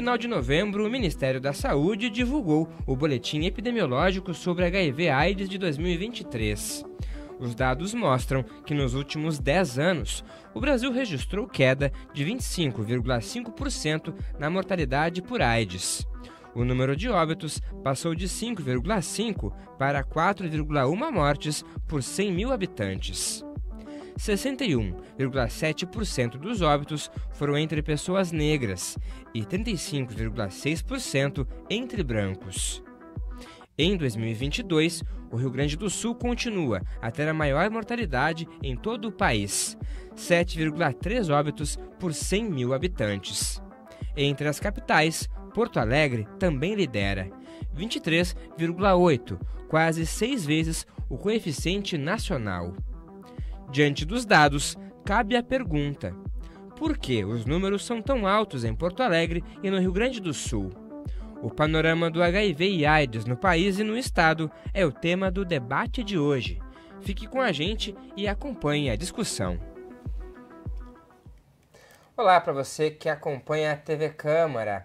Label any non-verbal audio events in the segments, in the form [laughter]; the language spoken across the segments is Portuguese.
final de novembro, o Ministério da Saúde divulgou o Boletim Epidemiológico sobre HIV-AIDS de 2023. Os dados mostram que nos últimos 10 anos, o Brasil registrou queda de 25,5% na mortalidade por AIDS. O número de óbitos passou de 5,5 para 4,1 mortes por 100 mil habitantes. 61,7% dos óbitos foram entre pessoas negras e 35,6% entre brancos. Em 2022, o Rio Grande do Sul continua a ter a maior mortalidade em todo o país, 7,3 óbitos por 100 mil habitantes. Entre as capitais, Porto Alegre também lidera, 23,8, quase seis vezes o coeficiente nacional. Diante dos dados, cabe a pergunta: por que os números são tão altos em Porto Alegre e no Rio Grande do Sul? O panorama do HIV e AIDS no país e no estado é o tema do debate de hoje. Fique com a gente e acompanhe a discussão. Olá para você que acompanha a TV Câmara.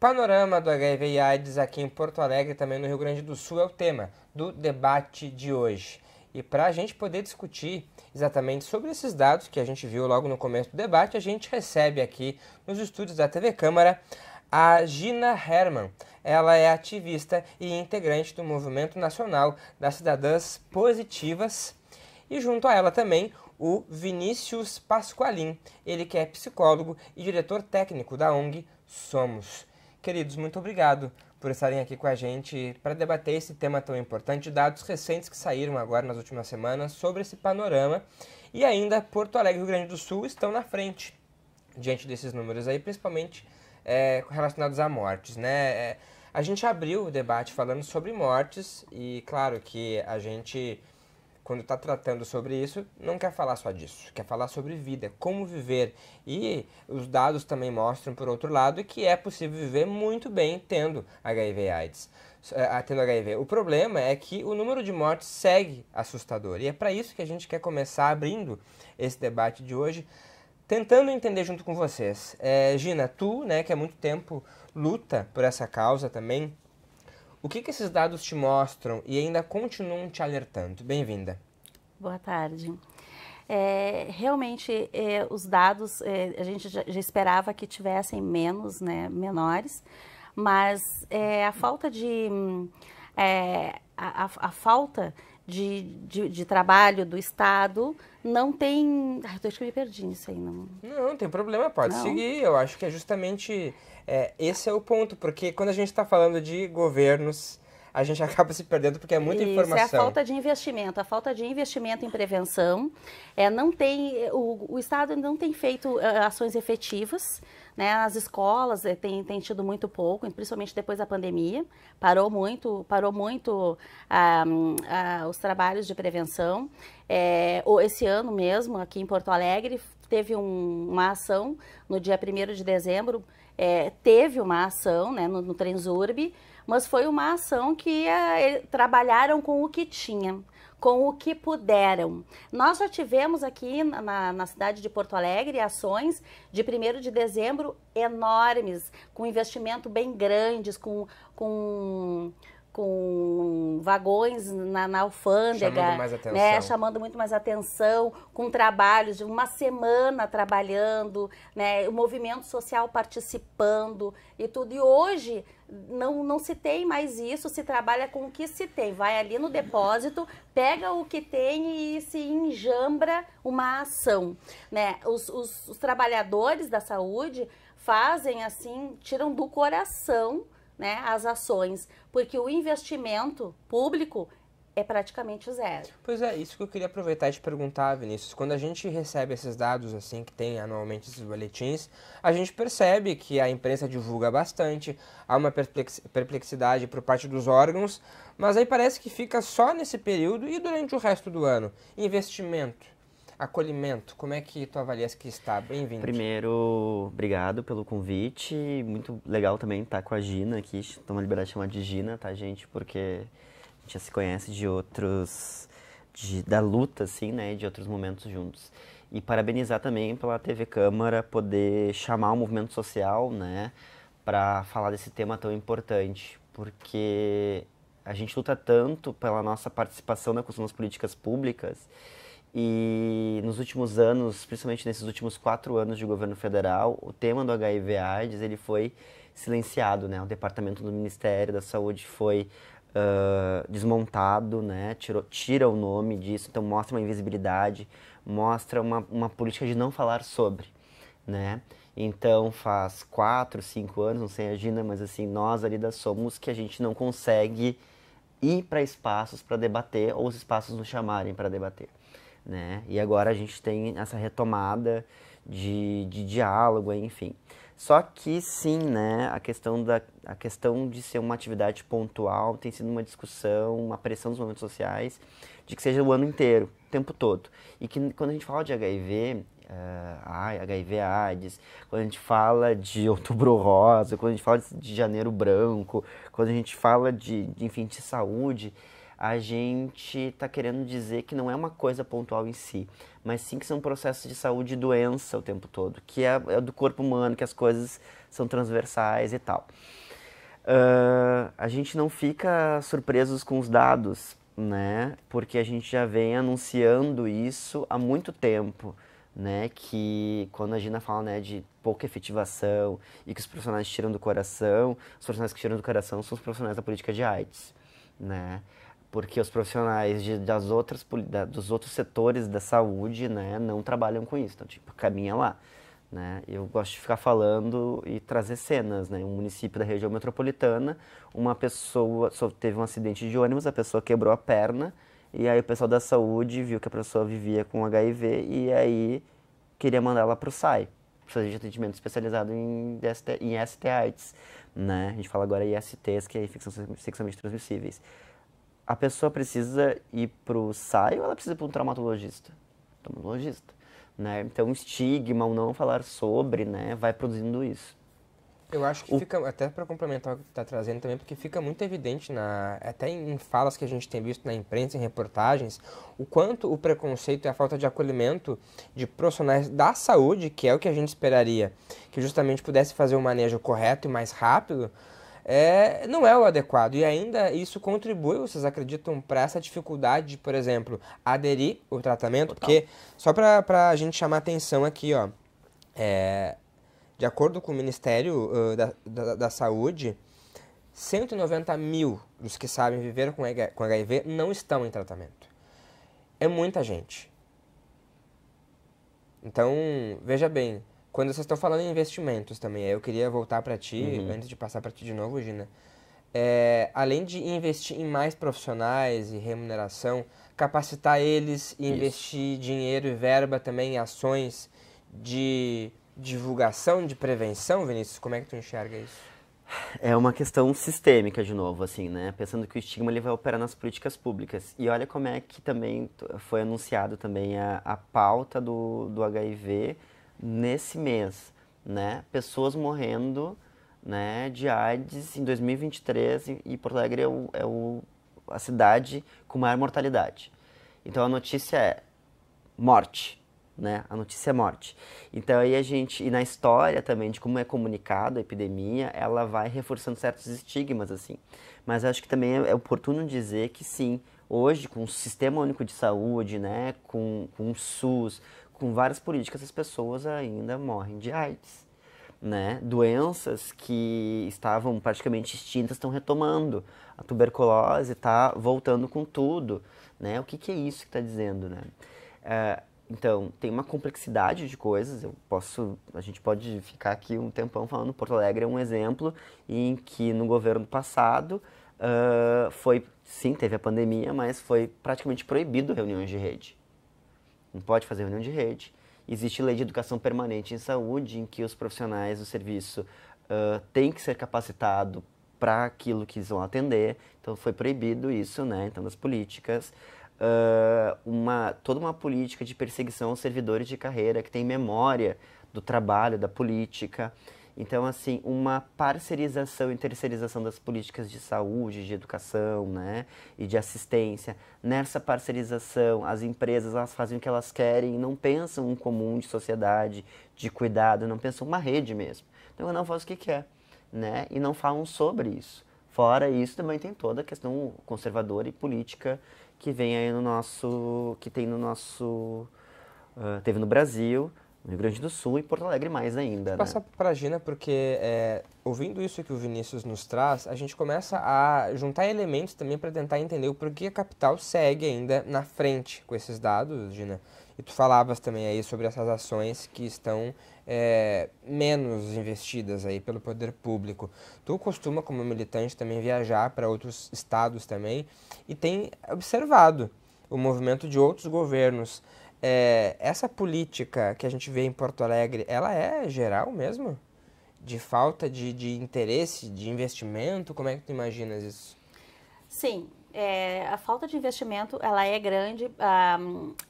panorama do HIV e AIDS aqui em Porto Alegre e também no Rio Grande do Sul é o tema do debate de hoje. E para a gente poder discutir exatamente sobre esses dados que a gente viu logo no começo do debate, a gente recebe aqui nos estúdios da TV Câmara a Gina Herman. Ela é ativista e integrante do Movimento Nacional das Cidadãs Positivas. E junto a ela também o Vinícius Pasqualim, ele que é psicólogo e diretor técnico da ONG Somos. Queridos, muito obrigado por estarem aqui com a gente para debater esse tema tão importante, dados recentes que saíram agora nas últimas semanas sobre esse panorama. E ainda Porto Alegre e Rio Grande do Sul estão na frente diante desses números aí, principalmente é, relacionados a mortes, né? É, a gente abriu o debate falando sobre mortes e claro que a gente quando está tratando sobre isso, não quer falar só disso, quer falar sobre vida, como viver. E os dados também mostram, por outro lado, que é possível viver muito bem tendo HIV/AIDS. Eh, tendo HIV. O problema é que o número de mortes segue assustador. E é para isso que a gente quer começar abrindo esse debate de hoje, tentando entender junto com vocês. É, Gina, tu, né, que há muito tempo luta por essa causa também, o que, que esses dados te mostram e ainda continuam te alertando? Bem-vinda. Boa tarde. É, realmente é, os dados é, a gente já, já, esperava que tivessem menos, né, menores, mas é, a falta de é, a, a, a, falta de, de, de, trabalho do Estado não tem. Ai, eu acho que me perdi nisso aí. Não, não, não tem problema, pode não. seguir. Eu acho que é justamente é, esse é o ponto, porque quando a gente está falando de governos, a gente [laughs] acaba se perdendo porque é muita Isso, informação. Isso é a falta de investimento, a falta de investimento em prevenção. É, não tem, o, o Estado não tem feito eh, ações efetivas, né? As escolas é, têm, tido muito pouco, principalmente depois da pandemia, parou muito, parou muito ah, ah, os trabalhos de prevenção. É, esse ano mesmo, aqui em Porto Alegre, teve um, uma ação no dia 1 de dezembro, é, teve uma ação né, no, no Transurb, mas foi uma ação que é, é, trabalharam com o que tinha, com o que puderam. Nós já tivemos aqui na, na cidade de Porto Alegre ações de 1 de dezembro enormes, com investimento bem grandes, com, com com vagões na, na alfândega, chamando mais Né, chamando muito mais atenção, com trabalhos de uma semana trabalhando, né, o movimento social participando e tudo. E hoje não, não se tem mais isso, se trabalha com o que se tem. Vai ali no depósito, pega o que tem e se enjambra uma ação. Né? os, os, os trabalhadores da saúde fazem assim, tiram do coração né, as ações, porque o investimento público é praticamente zero. Pois é, isso que eu queria aproveitar e te perguntar, Vinícius. Quando a gente recebe esses dados, assim, que tem anualmente esses boletins, a gente percebe que a imprensa divulga bastante, há uma perplexidade por parte dos órgãos, mas aí parece que fica só nesse período e durante o resto do ano. Investimento. Acolhimento, como é que tu avalias que está? Bem-vindo. Primeiro, obrigado pelo convite. Muito legal também estar tá com a Gina aqui. Toma liberdade de chamar de Gina, tá, gente? Porque a gente já se conhece de outros. De, da luta, assim, né? De outros momentos juntos. E parabenizar também pela TV Câmara poder chamar o movimento social, né? Para falar desse tema tão importante. Porque a gente luta tanto pela nossa participação na construção das políticas públicas e nos últimos anos, principalmente nesses últimos quatro anos de governo federal, o tema do HIV/AIDS ele foi silenciado, né? O departamento do Ministério da Saúde foi uh, desmontado, né? Tirou, tira o nome disso, então mostra uma invisibilidade, mostra uma, uma política de não falar sobre, né? Então faz quatro, cinco anos, não sei a Gina, mas assim nós ali da Somos que a gente não consegue ir para espaços para debater ou os espaços nos chamarem para debater né? E agora a gente tem essa retomada de, de diálogo, enfim. Só que sim, né, a questão, da, a questão de ser uma atividade pontual tem sido uma discussão, uma pressão dos movimentos sociais de que seja o ano inteiro, o tempo todo. E que quando a gente fala de HIV, uh, eh, HIV é AIDS, quando a gente fala de [laughs] outubro rosa, quando a gente fala de janeiro branco, quando a gente fala de, de enfim, de saúde, a gente está querendo dizer que não é uma coisa pontual em si, mas sim que são processos de saúde e doença o tempo todo, que é, é do corpo humano, que as coisas são transversais e tal. Uh, a gente não fica surpresos com os dados, né? Porque a gente já vem anunciando isso há muito tempo, né? Que quando a Gina fala né, de pouca efetivação e que os profissionais tiram do coração, os profissionais que tiram do coração são os profissionais da política de AIDS, né? porque os profissionais de, das outras, da, dos outros setores da saúde né, não trabalham com isso. Então, tipo, caminha lá. Né? Eu gosto de ficar falando e trazer cenas. Né? Um município da região metropolitana, uma pessoa teve um acidente de ônibus, a pessoa quebrou a perna, e aí o pessoal da saúde viu que a pessoa vivia com HIV e aí queria mandar ela para o SAI, precisa de atendimento especializado em, DST, em STIs, Né? A gente fala agora em STS, que é infecções sexualmente transmissíveis a pessoa precisa ir para o SAI ou ela precisa ir para um traumatologista? Traumatologista. Né? Então, estigma ou não falar sobre, né, vai produzindo isso. Eu acho que o... fica, até para complementar o que está trazendo também, porque fica muito evidente, na, até em falas que a gente tem visto na imprensa, em reportagens, o quanto o preconceito e a falta de acolhimento de profissionais da saúde, que é o que a gente esperaria, que justamente pudesse fazer o manejo correto e mais rápido, é, não é o adequado. E ainda isso contribui, vocês acreditam, para essa dificuldade de, por exemplo, aderir o tratamento? Total. Porque, só para a gente chamar atenção aqui, ó, é, de acordo com o Ministério uh, da, da, da Saúde, 190 mil dos que sabem viver com HIV não estão em tratamento. É muita gente. Então, veja bem, quando vocês estão falando em investimentos também, eu queria voltar para ti, uhum. antes de passar para ti de novo, Gina. É, além de investir em mais profissionais e remuneração, capacitar eles e Isso. investir dinheiro e verba também em ações de divulgação, de prevenção, Vinícius? Como é que tu enxerga isso? É uma questão sistêmica de novo, assim, né? Pensando que o estigma ele vai operar nas políticas públicas. E olha como é que também foi anunciado também a, a pauta do, do HIV nesse mês, né? Pessoas morrendo, né? De AIDS em 2023 e Porto Alegre é, o, é o, a cidade com maior mortalidade. Então a notícia é morte, né? A notícia é morte. Então aí a gente e na história também de como é comunicado a epidemia, ela vai reforçando certos estigmas assim. Mas acho que também é oportuno dizer que sim, hoje com o Sistema Único de Saúde, né, com, com o SUS, com várias políticas, as pessoas ainda morrem de AIDS. Né? Doenças que estavam praticamente extintas estão retomando. A tuberculose está voltando com tudo. Né? O que, que é isso que está dizendo? Né? É, então, tem uma complexidade de coisas. Eu posso, a gente pode ficar aqui um tempão falando. Porto Alegre é um exemplo em que no governo passado uh, foi, sim, teve a pandemia, mas foi praticamente proibido reuniões de rede não pode fazer reunião de rede. Existe lei de educação permanente em saúde, em que os profissionais do serviço uh, têm que ser capacitados para aquilo que eles vão atender. Então foi proibido isso, né? Então das políticas. Uh, uma, toda uma política de perseguição aos servidores de carreira que tem memória do trabalho, da política. Então, assim, uma parcerização e terceirização das políticas de saúde, de educação, né, e de assistência. Nessa parcerização, as empresas elas fazem o que elas querem, não pensam um comum de sociedade, de cuidado, não pensam uma rede mesmo. Então, eu não faço o que quer, né, e não falam sobre isso. Fora isso, também tem toda a questão conservadora e política que vem aí no nosso, que tem no nosso, uh, teve no Brasil, no Rio Grande do Sul e Porto Alegre mais ainda. Né? Passar para a Gina, porque é, ouvindo isso que o Vinícius nos traz, a gente começa a juntar elementos também para tentar entender o porquê a capital segue ainda na frente com esses dados, Gina. E tu falavas também aí sobre essas ações que estão é, menos investidas aí pelo poder público. Tu costuma, como militante, também viajar para outros estados também e tem observado o movimento de outros governos é, essa política que a gente vê em Porto Alegre, ela é geral mesmo? De falta de, de interesse, de investimento? Como é que tu imaginas isso? Sim, é, a falta de investimento ela é grande. Ah,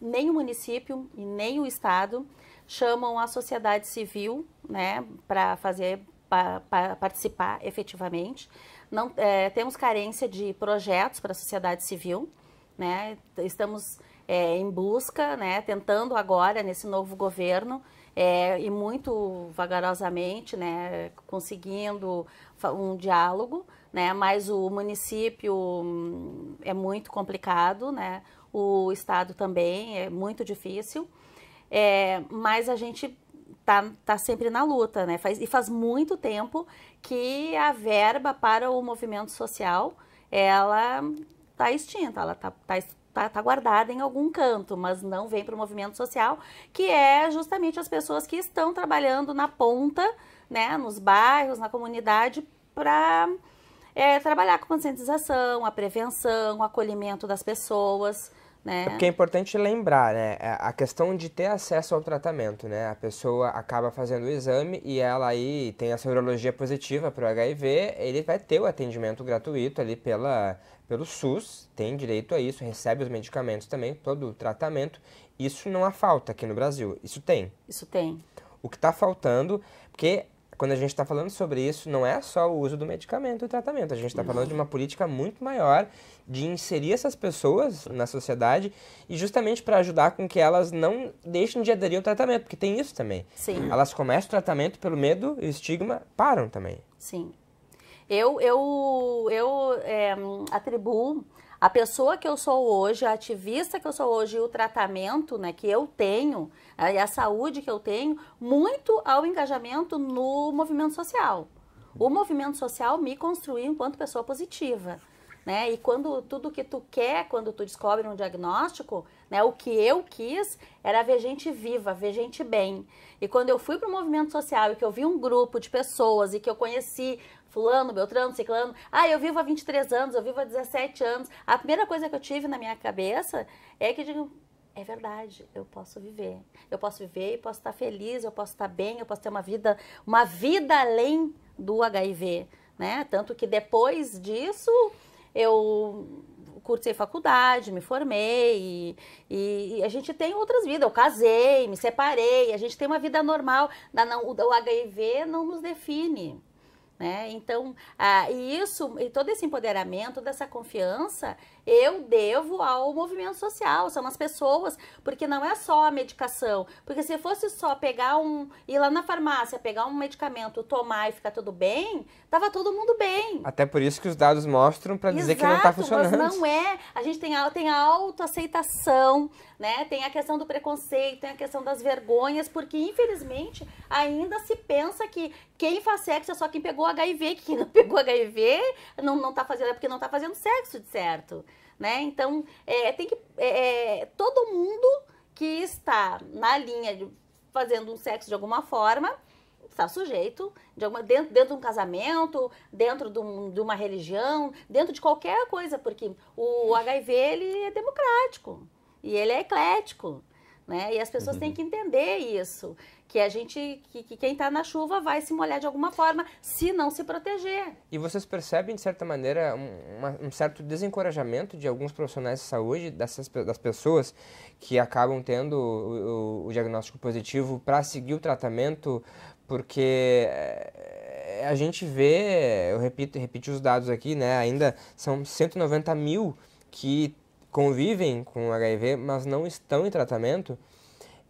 nem o município e nem o estado chamam a sociedade civil, né, para fazer para participar efetivamente. Não é, temos carência de projetos para a sociedade civil, né? Estamos é, em busca, né, tentando agora nesse novo governo é, e muito vagarosamente, né, conseguindo um diálogo, né, mas o município hum, é muito complicado, né, o estado também é muito difícil, é, mas a gente tá, tá sempre na luta, né, faz, e faz muito tempo que a verba para o movimento social, ela tá extinta, ela tá, tá tá, tá guardada em algum canto, mas não vem para o movimento social, que é justamente as pessoas que estão trabalhando na ponta, né, nos bairros, na comunidade, para é, trabalhar com conscientização, a prevenção, o acolhimento das pessoas. Né? É porque é importante lembrar, né? É, a questão de ter acesso ao tratamento, né? A pessoa acaba fazendo o exame e ela aí tem a sorologia positiva para o HIV, ele vai ter o atendimento gratuito ali pela pelo SUS, tem direito a isso, recebe os medicamentos também, todo o tratamento. Isso não há falta aqui no Brasil, isso tem. Isso tem. O que está faltando, porque quando a gente está falando sobre isso, não é só o uso do medicamento e o tratamento, a gente está falando de uma política muito maior de inserir essas pessoas na sociedade e justamente para ajudar com que elas não deixem de aderir ao tratamento, porque tem isso também. Sim. Elas começam o tratamento pelo medo e estigma, param também. Sim. Eu, eu, eu é, atribuo a pessoa que eu sou hoje, a ativista que eu sou hoje, o tratamento né, que eu tenho, a, a saúde que eu tenho, muito ao engajamento no movimento social. O movimento social me construiu enquanto pessoa positiva. Né? E quando tudo que tu quer, quando tu descobre um diagnóstico, né? O que eu quis era ver gente viva, ver gente bem. E quando eu fui para o movimento social e que eu vi um grupo de pessoas e que eu conheci fulano, beltrano, ciclano, ah, eu vivo há 23 anos, eu vivo há 17 anos, a primeira coisa que eu tive na minha cabeça é que digo, é verdade, eu posso viver. Eu posso viver, e posso estar feliz, eu posso estar bem, eu posso ter uma vida, uma vida além do HIV, né? Tanto que depois disso eu cursei faculdade, me formei, e, e, e, a gente tem outras vidas. Eu casei, me separei, a gente tem uma vida normal. Não, o HIV não nos define. Né? Então, ah, e isso, e todo esse empoderamento, toda essa confiança, eu devo ao movimento social, são as pessoas, porque não é só a medicação, porque se fosse só pegar um, ir lá na farmácia, pegar um medicamento, tomar e ficar tudo bem, tava todo mundo bem. Até por isso que os dados mostram para dizer que não está funcionando. Mas não é, a gente tem, tem a autoaceitação, né? Tem a questão do preconceito, tem a questão das vergonhas, porque infelizmente ainda se pensa que quem faz sexo é só quem pegou HIV, que quem não [laughs] pegou HIV não, não tá fazendo, é porque não tá fazendo sexo de certo, né? Então, é, tem que. É, é, todo mundo que está na linha de fazendo um sexo de alguma forma está sujeito de alguma, dentro, dentro de um casamento, dentro de, um, de, uma religião, dentro de qualquer coisa, porque o HIV ele é democrático. E ele é eclético, né? E as pessoas uhum. têm que entender isso, que a gente, que, que quem está na chuva vai se molhar de alguma forma, se não se proteger. E vocês percebem de certa maneira um, uma, um certo desencorajamento de alguns profissionais de saúde dessas das pessoas que acabam tendo o, o, o diagnóstico positivo para seguir o tratamento, porque eh, a gente vê, eu repito, repito os dados aqui, né? Ainda são 190 mil que convivem com HIV, mas não estão em tratamento,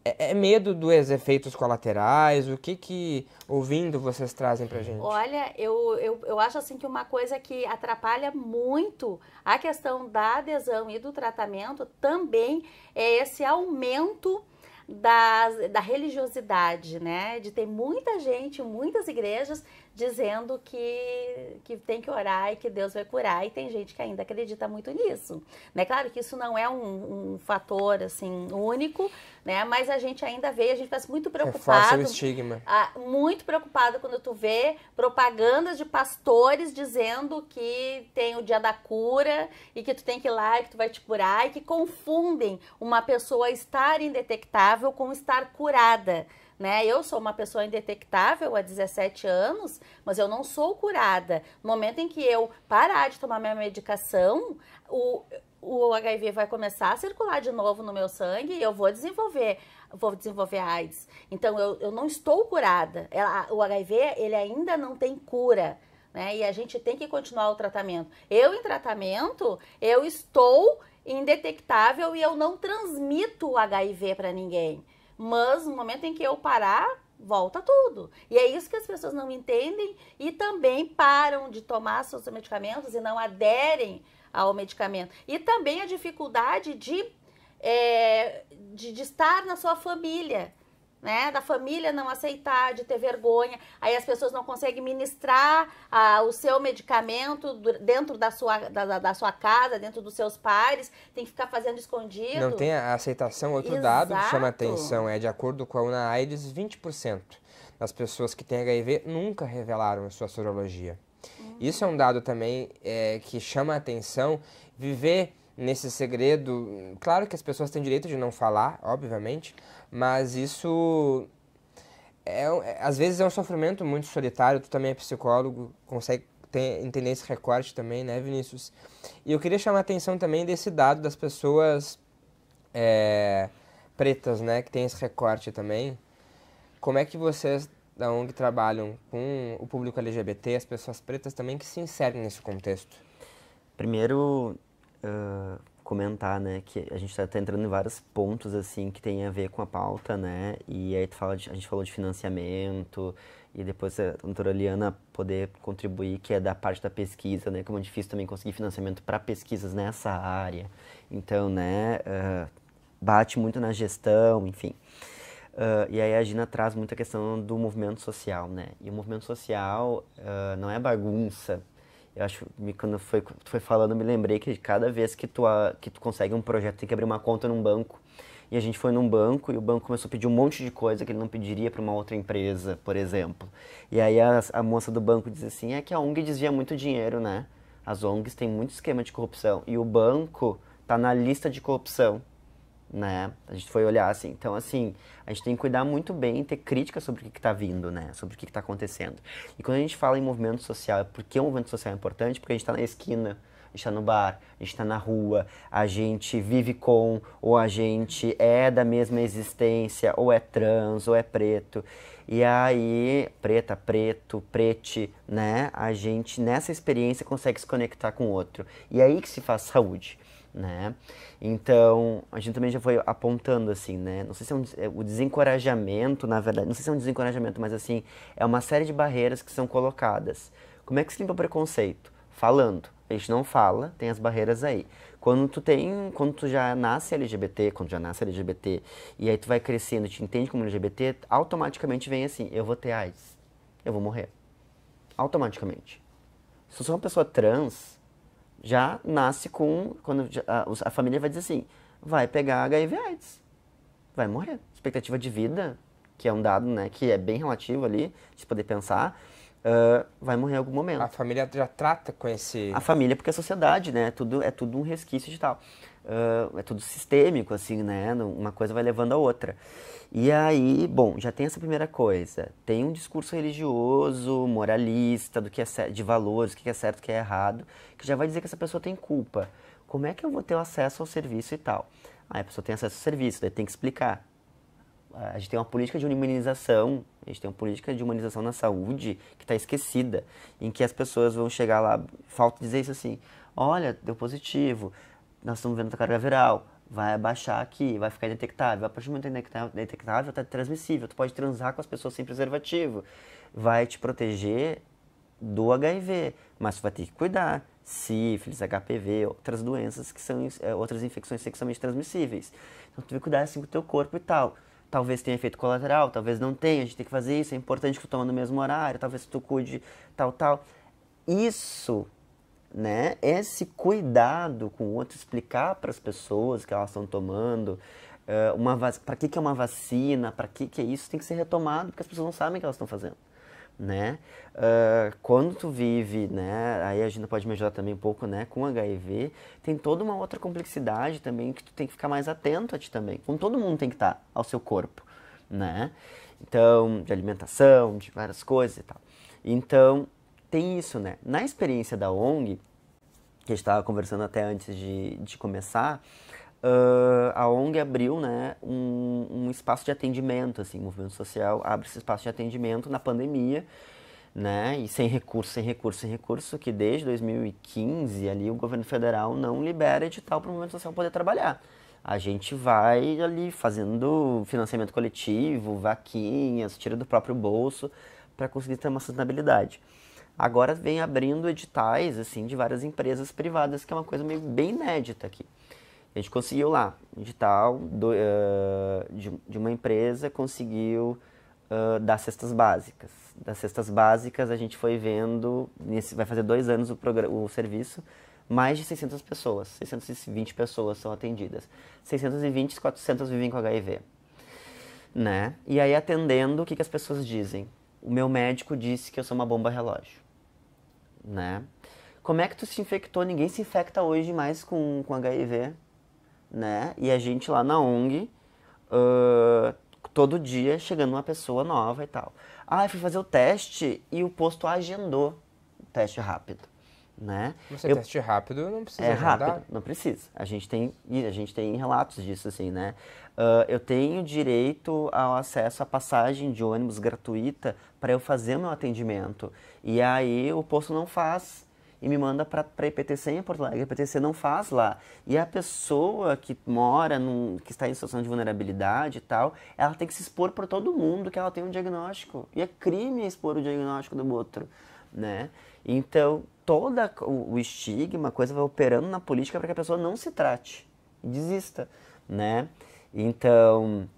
é, é, medo dos efeitos colaterais? O que que, ouvindo, vocês trazem pra gente? Olha, eu, eu, eu acho assim que uma coisa que atrapalha muito a questão da adesão e do tratamento também é esse aumento da, da religiosidade, né? De ter muita gente, muitas igrejas dizendo que, que tem que orar e que Deus vai curar, e tem gente que ainda acredita muito nisso. Né? Claro que isso não é um, um fator assim único, né? mas a gente ainda vê, a gente fica muito é preocupado. É o estigma. Ah, muito preocupado quando tu vê propagandas de pastores dizendo que tem o dia da cura e que tu tem que ir lá e que tu vai te curar, e que confundem uma pessoa estar indetectável com estar curada né? Eu sou uma pessoa indetectável há 17 anos, mas eu não sou curada. No momento em que eu parar de tomar minha medicação, o, o HIV vai começar a circular de novo no meu sangue e eu vou desenvolver vou desenvolver AIDS. Então eu, eu não estou curada. Ela, o HIV ele ainda não tem cura. Né? E a gente tem que continuar o tratamento. Eu em tratamento, eu estou indetectável e eu não transmito o HIV para ninguém. Mas no momento em que eu parar, volta tudo. E é isso que as pessoas não entendem e também param de tomar seus medicamentos e não aderem ao medicamento. E também a dificuldade de, é, de, de estar na sua família né? Da família não aceitar, de ter vergonha, aí as pessoas não conseguem ministrar ah, o seu medicamento dentro da sua, da, da, sua casa, dentro dos seus pares, tem que ficar fazendo escondido. Não tem a aceitação, outro Exato. dado que chama atenção, é de acordo com a UNAIDS, 20% das pessoas que têm HIV nunca revelaram a sua sorologia. Hum. Isso é um dado também é, que chama atenção, viver nesse segredo. Claro que as pessoas têm direito de não falar, obviamente, mas isso é, é às vezes é um sofrimento muito solitário. Tu também é psicólogo, consegue ter, entender esse recorte também, né, Vinícius? E eu queria chamar a atenção também desse dado das pessoas é, pretas, né, que tem esse recorte também. Como é que vocês da ONG trabalham com o público LGBT, as pessoas pretas também que se inserem nesse contexto? Primeiro, comentar, né, que a gente está tá entrando em vários pontos, assim, que tem a ver com a pauta, né, e aí tu fala de, a gente falou de financiamento, e depois a doutora Liana poder contribuir, que é da parte da pesquisa, né, como é difícil também conseguir financiamento para pesquisas nessa área, então, né, uh, bate muito na gestão, enfim. Uh, e aí a Gina traz muito a questão do movimento social, né, e o movimento social não é bagunça, eu acho que quando foi foi falando, me lembrei que cada vez que tu a, que tu consegue um projeto, tem que abrir uma conta num banco. E a gente foi num banco e o banco começou a pedir um monte de coisa que ele não pediria para uma outra empresa, por exemplo. E aí a, a moça do banco diz assim: "É que a ONG desvia muito dinheiro, né? As ONGs têm muito esquema de corrupção e o banco tá na lista de corrupção" né? A gente foi olhar assim. Então, assim, a gente tem que cuidar muito bem, ter crítica sobre o que está vindo, né? Sobre o que está acontecendo. E quando a gente fala em movimento social, é por que o movimento social é importante? Porque a gente está na esquina, a gente está no bar, a gente está na rua, a gente vive com, ou a gente é da mesma existência, ou é trans, ou é preto. E aí, preta, preto, prete, né? A gente, nessa experiência, consegue se conectar com o outro. E é aí que se faz saúde né? Então, a gente também já foi apontando assim, né? Não sei se é, um, é o desencorajamento, na verdade, não sei se é um desencorajamento, mas assim, é uma série de barreiras que são colocadas. Como é que se limpa o preconceito? Falando. A gente não fala, tem as barreiras aí. Quando tu tem, quando tu já nasce LGBT, quando já nasce LGBT, e aí tu vai crescendo, te entende como LGBT, automaticamente vem assim, eu vou ter AIDS, eu vou morrer. Automaticamente. Se eu sou uma pessoa trans, já nasce com. Quando a, a família vai dizer assim: vai pegar HIV/AIDS, vai morrer. Expectativa de vida, que é um dado né, que é bem relativo ali, se poder pensar. Uh, vai morrer em algum momento. A família já trata com esse. A família, porque é a sociedade, né? É tudo, é tudo um resquício de tal uh, é tudo sistêmico, assim, né? Uma coisa vai levando a outra. E aí, bom, já tem essa primeira coisa. Tem um discurso religioso, moralista, do que é certo, de valores, o que é certo, o que é errado, que já vai dizer que essa pessoa tem culpa. Como é que eu vou ter acesso ao serviço e tal? Aí a pessoa tem acesso ao serviço, daí tem que explicar. A gente tem uma política de humanização, a gente tem uma política de humanização na saúde que está esquecida, em que as pessoas vão chegar lá, falta dizer isso assim, olha, deu positivo, nós estamos vendo a carga viral, vai abaixar aqui, vai ficar indetectável. A partir do momento é indetectável, está transmissível. Tu pode transar com as pessoas sem preservativo. Vai te proteger do HIV, mas tu vai ter que cuidar. Sífilis, HPV, outras doenças que são é, outras infecções sexualmente transmissíveis. Então tu tem que cuidar assim com o teu corpo e tal. Talvez tenha efeito colateral, talvez não tenha, a gente tem que fazer isso, é importante que tu toma no mesmo horário, talvez tu cuide tal, tal. Isso né? Esse cuidado com o outro, explicar para as pessoas que elas estão tomando, uh, uma para que, que é uma vacina, para que, que é isso, tem que ser retomado, porque as pessoas não sabem o que elas estão fazendo, né? Uh, quando tu vive, né? Aí a gente pode me ajudar também um pouco, né? Com HIV, tem toda uma outra complexidade também que tu tem que ficar mais atento a ti também, com todo mundo tem que estar tá ao seu corpo, né? Então, de alimentação, de várias coisas e tal. Então, tem isso, né? Na experiência da ONG, que a gente estava conversando até antes de, de começar, uh, a ONG abriu né, um, um, espaço de atendimento, assim, o movimento social abre esse espaço de atendimento na pandemia, né, e sem recurso, sem recurso, sem recurso, que desde 2015 ali o governo federal não libera edital para o movimento social poder trabalhar. A gente vai ali fazendo financiamento coletivo, vaquinhas, tira do próprio bolso para conseguir ter uma sustentabilidade. Agora vem abrindo editais, assim, de várias empresas privadas, que é uma coisa meio bem inédita aqui. A gente conseguiu lá, edital do, uh, de, de, uma empresa, conseguiu uh, dar cestas básicas. Das cestas básicas, a gente foi vendo, nesse, vai fazer dois anos o, o serviço, mais de 600 pessoas, 620 pessoas são atendidas. 620, 400 vivem com HIV. Né? E aí, atendendo, o que, que as pessoas dizem? O meu médico disse que eu sou uma bomba relógio né? Como é que tu se infectou? Ninguém se infecta hoje mais com, com HIV, né? E a gente lá na ONG, uh, ah, todo dia chegando uma pessoa nova e tal. Ah, eu fui fazer o teste e o posto agendou o teste rápido né? Você eu, teste rápido, não precisa. É agendar. rápido, não precisa. A gente tem, a gente tem relatos disso assim, né? Uh, eu tenho direito ao acesso à passagem de ônibus gratuita para eu fazer meu atendimento. E aí o posto não faz e me manda para a IPTC em Porto Alegre. A IPTC não faz lá. E a pessoa que mora, num, que está em situação de vulnerabilidade e tal, ela tem que se expor para todo mundo que ela tem um diagnóstico. E é crime expor o diagnóstico do outro, né? Então, todo o estigma, a coisa vai operando na política para que a pessoa não se trate, desista, né? Então,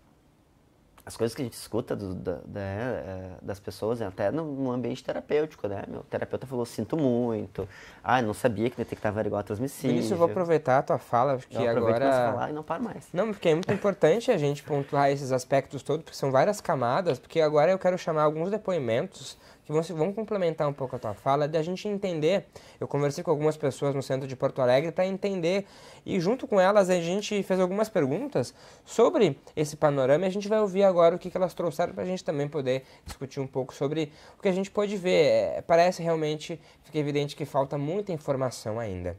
as coisas que a gente escuta do, da, da, é, das pessoas, né, até no, no, ambiente terapêutico, né? Meu terapeuta falou, sinto muito, ah, não sabia que detectava igual transmissível. Isso, eu vou aproveitar a tua fala, que eu agora... falar e não paro mais. Não, porque é muito importante a gente pontuar esses aspectos todos, porque são várias camadas, porque agora eu quero chamar alguns depoimentos que vão, vão complementar um pouco a tua fala, é de a gente entender. Eu conversei com algumas pessoas no centro de Porto Alegre para entender, e junto com elas a gente fez algumas perguntas sobre esse panorama e a gente vai ouvir agora o que, que elas trouxeram para a gente também poder discutir um pouco sobre o que a gente pode ver. É, parece realmente, fica evidente que falta muita informação ainda.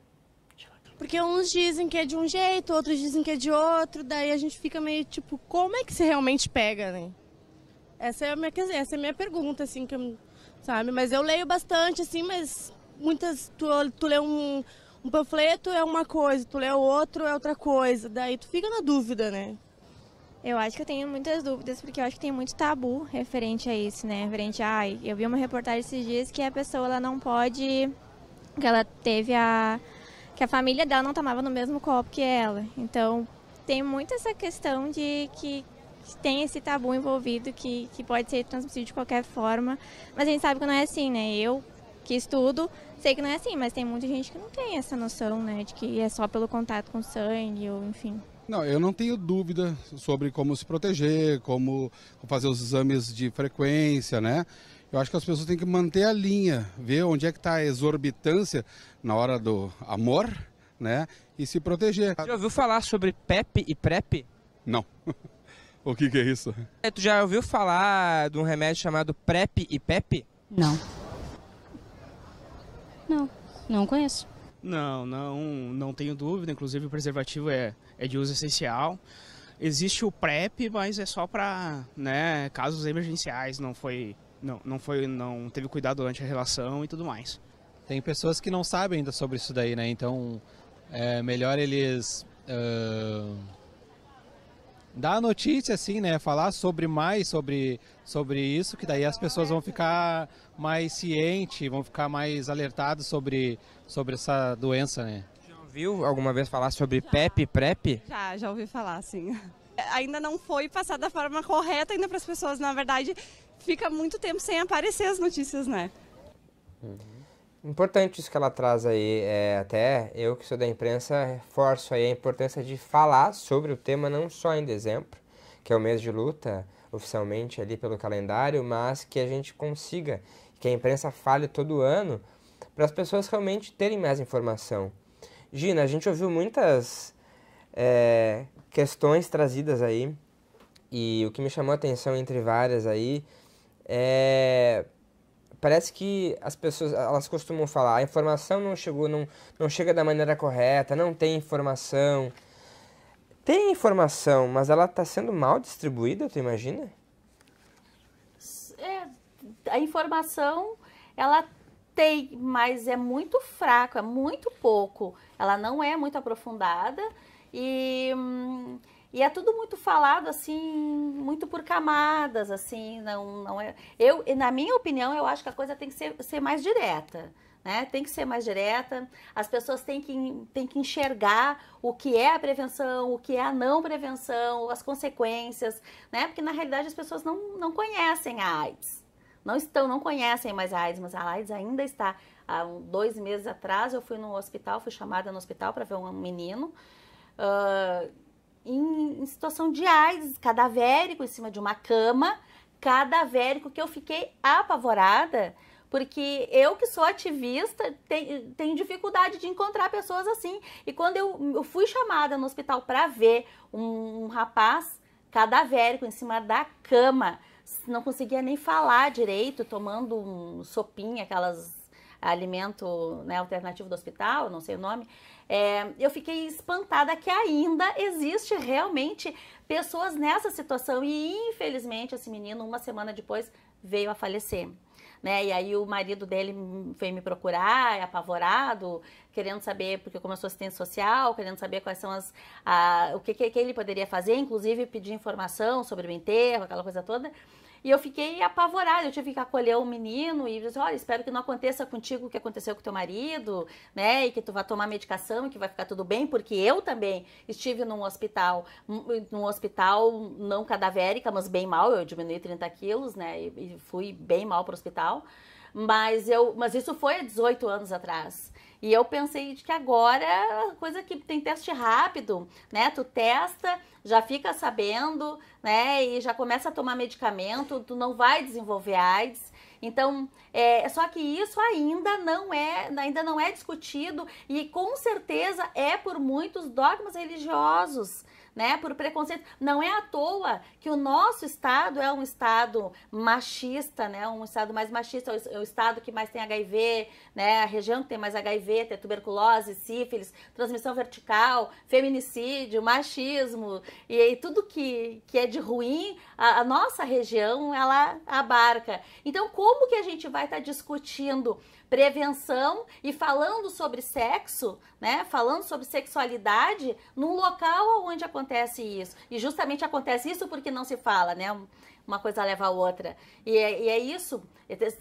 Porque uns dizem que é de um jeito, outros dizem que é de outro, daí a gente fica meio tipo, como é que se realmente pega, né? Essa é a minha, essa é minha pergunta, assim, que eu sabe? Mas eu leio bastante, assim, mas muitas. Tu, tu lê um, um panfleto é uma coisa, tu lê outro é outra coisa, daí tu fica na dúvida, né? Eu acho que eu tenho muitas dúvidas, porque eu acho que tem muito tabu referente a isso, né? Referente a. Ai, eu vi uma reportagem esses dias que a pessoa ela não pode. que ela teve a. que a família dela não tomava no mesmo copo que ela. Então, tem muito essa questão de que que tem esse tabu envolvido que, que pode ser transmitido de qualquer forma. Mas a gente sabe que não é assim, né? Eu que estudo, sei que não é assim, mas tem muita gente que não tem essa noção, né? De que é só pelo contato com sangue ou enfim. Não, eu não tenho dúvida sobre como se proteger, como fazer os exames de frequência, né? Eu acho que as pessoas têm que manter a linha, ver onde é que está a exorbitância na hora do amor, né? E se proteger. Já ouviu falar sobre PEP e PrEP? Não. [laughs] O que, que é isso? É, tu já ouviu falar de um remédio chamado PrEP e PEP? Não. Não, não conheço. Não, não, não tenho dúvida. Inclusive o preservativo é, é de uso essencial. Existe o PrEP, mas é só para né, casos emergenciais. Não foi, não, não foi, não teve cuidado durante a relação e tudo mais. Tem pessoas que não sabem ainda sobre isso daí, né? Então é melhor eles uh dar notícia, assim, né? Falar sobre mais sobre, sobre isso, que daí as pessoas vão ficar mais cientes, vão ficar mais alertadas sobre, sobre essa doença, né? Já ouviu alguma vez falar sobre já. PEP, PrEP? Já, já ouvi falar, sim. Ainda não foi passada da forma correta ainda para as pessoas, na verdade, fica muito tempo sem aparecer as notícias, né? Uhum. Importante isso que ela traz aí, é, até eu que sou da imprensa reforço aí a importância de falar sobre o tema não só em dezembro, que é o mês de luta oficialmente ali pelo calendário, mas que a gente consiga, que a imprensa fale todo ano, para as pessoas realmente terem mais informação. Gina, a gente ouviu muitas é, questões trazidas aí, e o que me chamou a atenção entre várias aí é parece que as pessoas elas costumam falar a informação não chegou não, não chega da maneira correta não tem informação tem informação mas ela está sendo mal distribuída tu imagina é, a informação ela tem mas é muito fraco é muito pouco ela não é muito aprofundada e hum, e é tudo muito falado assim, muito por camadas, assim, não, não é. Eu, na minha opinião, eu acho que a coisa tem que ser, ser mais direta. Né? Tem que ser mais direta, as pessoas têm que, têm que enxergar o que é a prevenção, o que é a não prevenção, as consequências, né? Porque na realidade as pessoas não, não conhecem a AIDS. Não estão, não conhecem mais a AIDS, mas a AIDS ainda está. Há dois meses atrás eu fui no hospital, fui chamada no hospital para ver um menino. Uh, em, em situação de AIDS, cadavérico, em cima de uma cama, cadavérico, que eu fiquei apavorada, porque eu que sou ativista tenho, tenho dificuldade de encontrar pessoas assim. E quando eu, eu fui chamada no hospital para ver um, um, rapaz cadavérico em cima da cama, não conseguia nem falar direito, tomando um sopinha, aquelas alimento né, alternativo do hospital, não sei o nome, é, eu fiquei espantada que ainda existe realmente pessoas nessa situação e infelizmente esse menino uma semana depois veio a falecer. Né? E aí o marido dele veio me procurar, é apavorado, querendo saber, porque como eu sou assistente social, querendo saber quais são as. A, o que, que, que ele poderia fazer, inclusive pedir informação sobre o enterro, aquela coisa toda. E eu fiquei apavorada, eu tive que acolher o menino e dizer olha, espero que não aconteça contigo o que aconteceu com teu marido, né? E que tu vá tomar medicação e que vai ficar tudo bem, porque eu também estive num hospital, num hospital não cadavérica, mas bem mal, eu diminui 30 quilos, né? E fui bem mal para o hospital. Mas eu, mas isso foi há 18 anos atrás. E eu pensei de que agora, coisa que tem teste rápido, né? Tu testa, já fica sabendo, né? E já começa a tomar medicamento, tu não vai desenvolver AIDS. Então, é, só que isso ainda não é, ainda não é discutido e com certeza é por muitos dogmas religiosos, né? Por preconceito. Não é à toa que o nosso estado é um estado machista, né? Um estado mais machista, é o é estado que mais tem HIV, né? A região que tem mais HIV, tem tuberculose, sífilis, transmissão vertical, feminicídio, machismo e, e tudo que, que é de ruim, a, a, nossa região ela abarca. Então, como que a gente vai estar tá discutindo prevenção e falando sobre sexo, né? Falando sobre sexualidade num local onde acontece isso. E justamente acontece isso porque não se fala, né? Uma coisa leva a outra. E é, e é isso.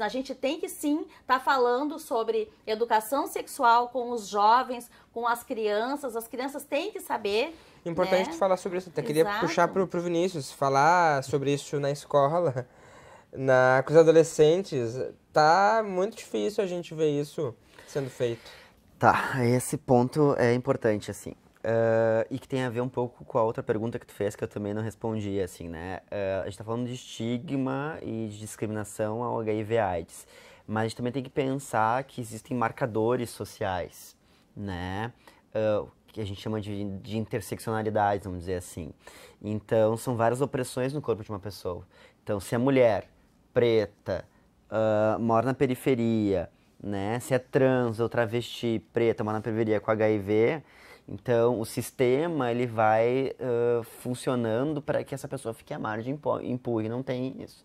A gente tem que sim estar tá falando sobre educação sexual com os jovens, com as crianças. As crianças têm que saber Importante né? falar sobre isso. Até queria puxar para pro Vinícius, falar sobre isso na escola na, com os adolescentes, tá muito difícil a gente ver isso sendo feito. Tá, esse ponto é importante, assim. Uh, e que tem a ver um pouco com a outra pergunta que tu fez, que eu também não respondi, assim, né? Uh, a gente tá falando de estigma e de discriminação ao HIV AIDS. Mas a gente também tem que pensar que existem marcadores sociais, né? Uh, que a gente chama de, de interseccionalidades, vamos dizer assim. Então, são várias opressões no corpo de uma pessoa. Então, se a é mulher preta, uh, mora na periferia, né? Se é trans ou travesti, preta, mora na periferia com HIV, então, o sistema ele vai uh, funcionando para que essa pessoa fique à margem impune, não tem isso.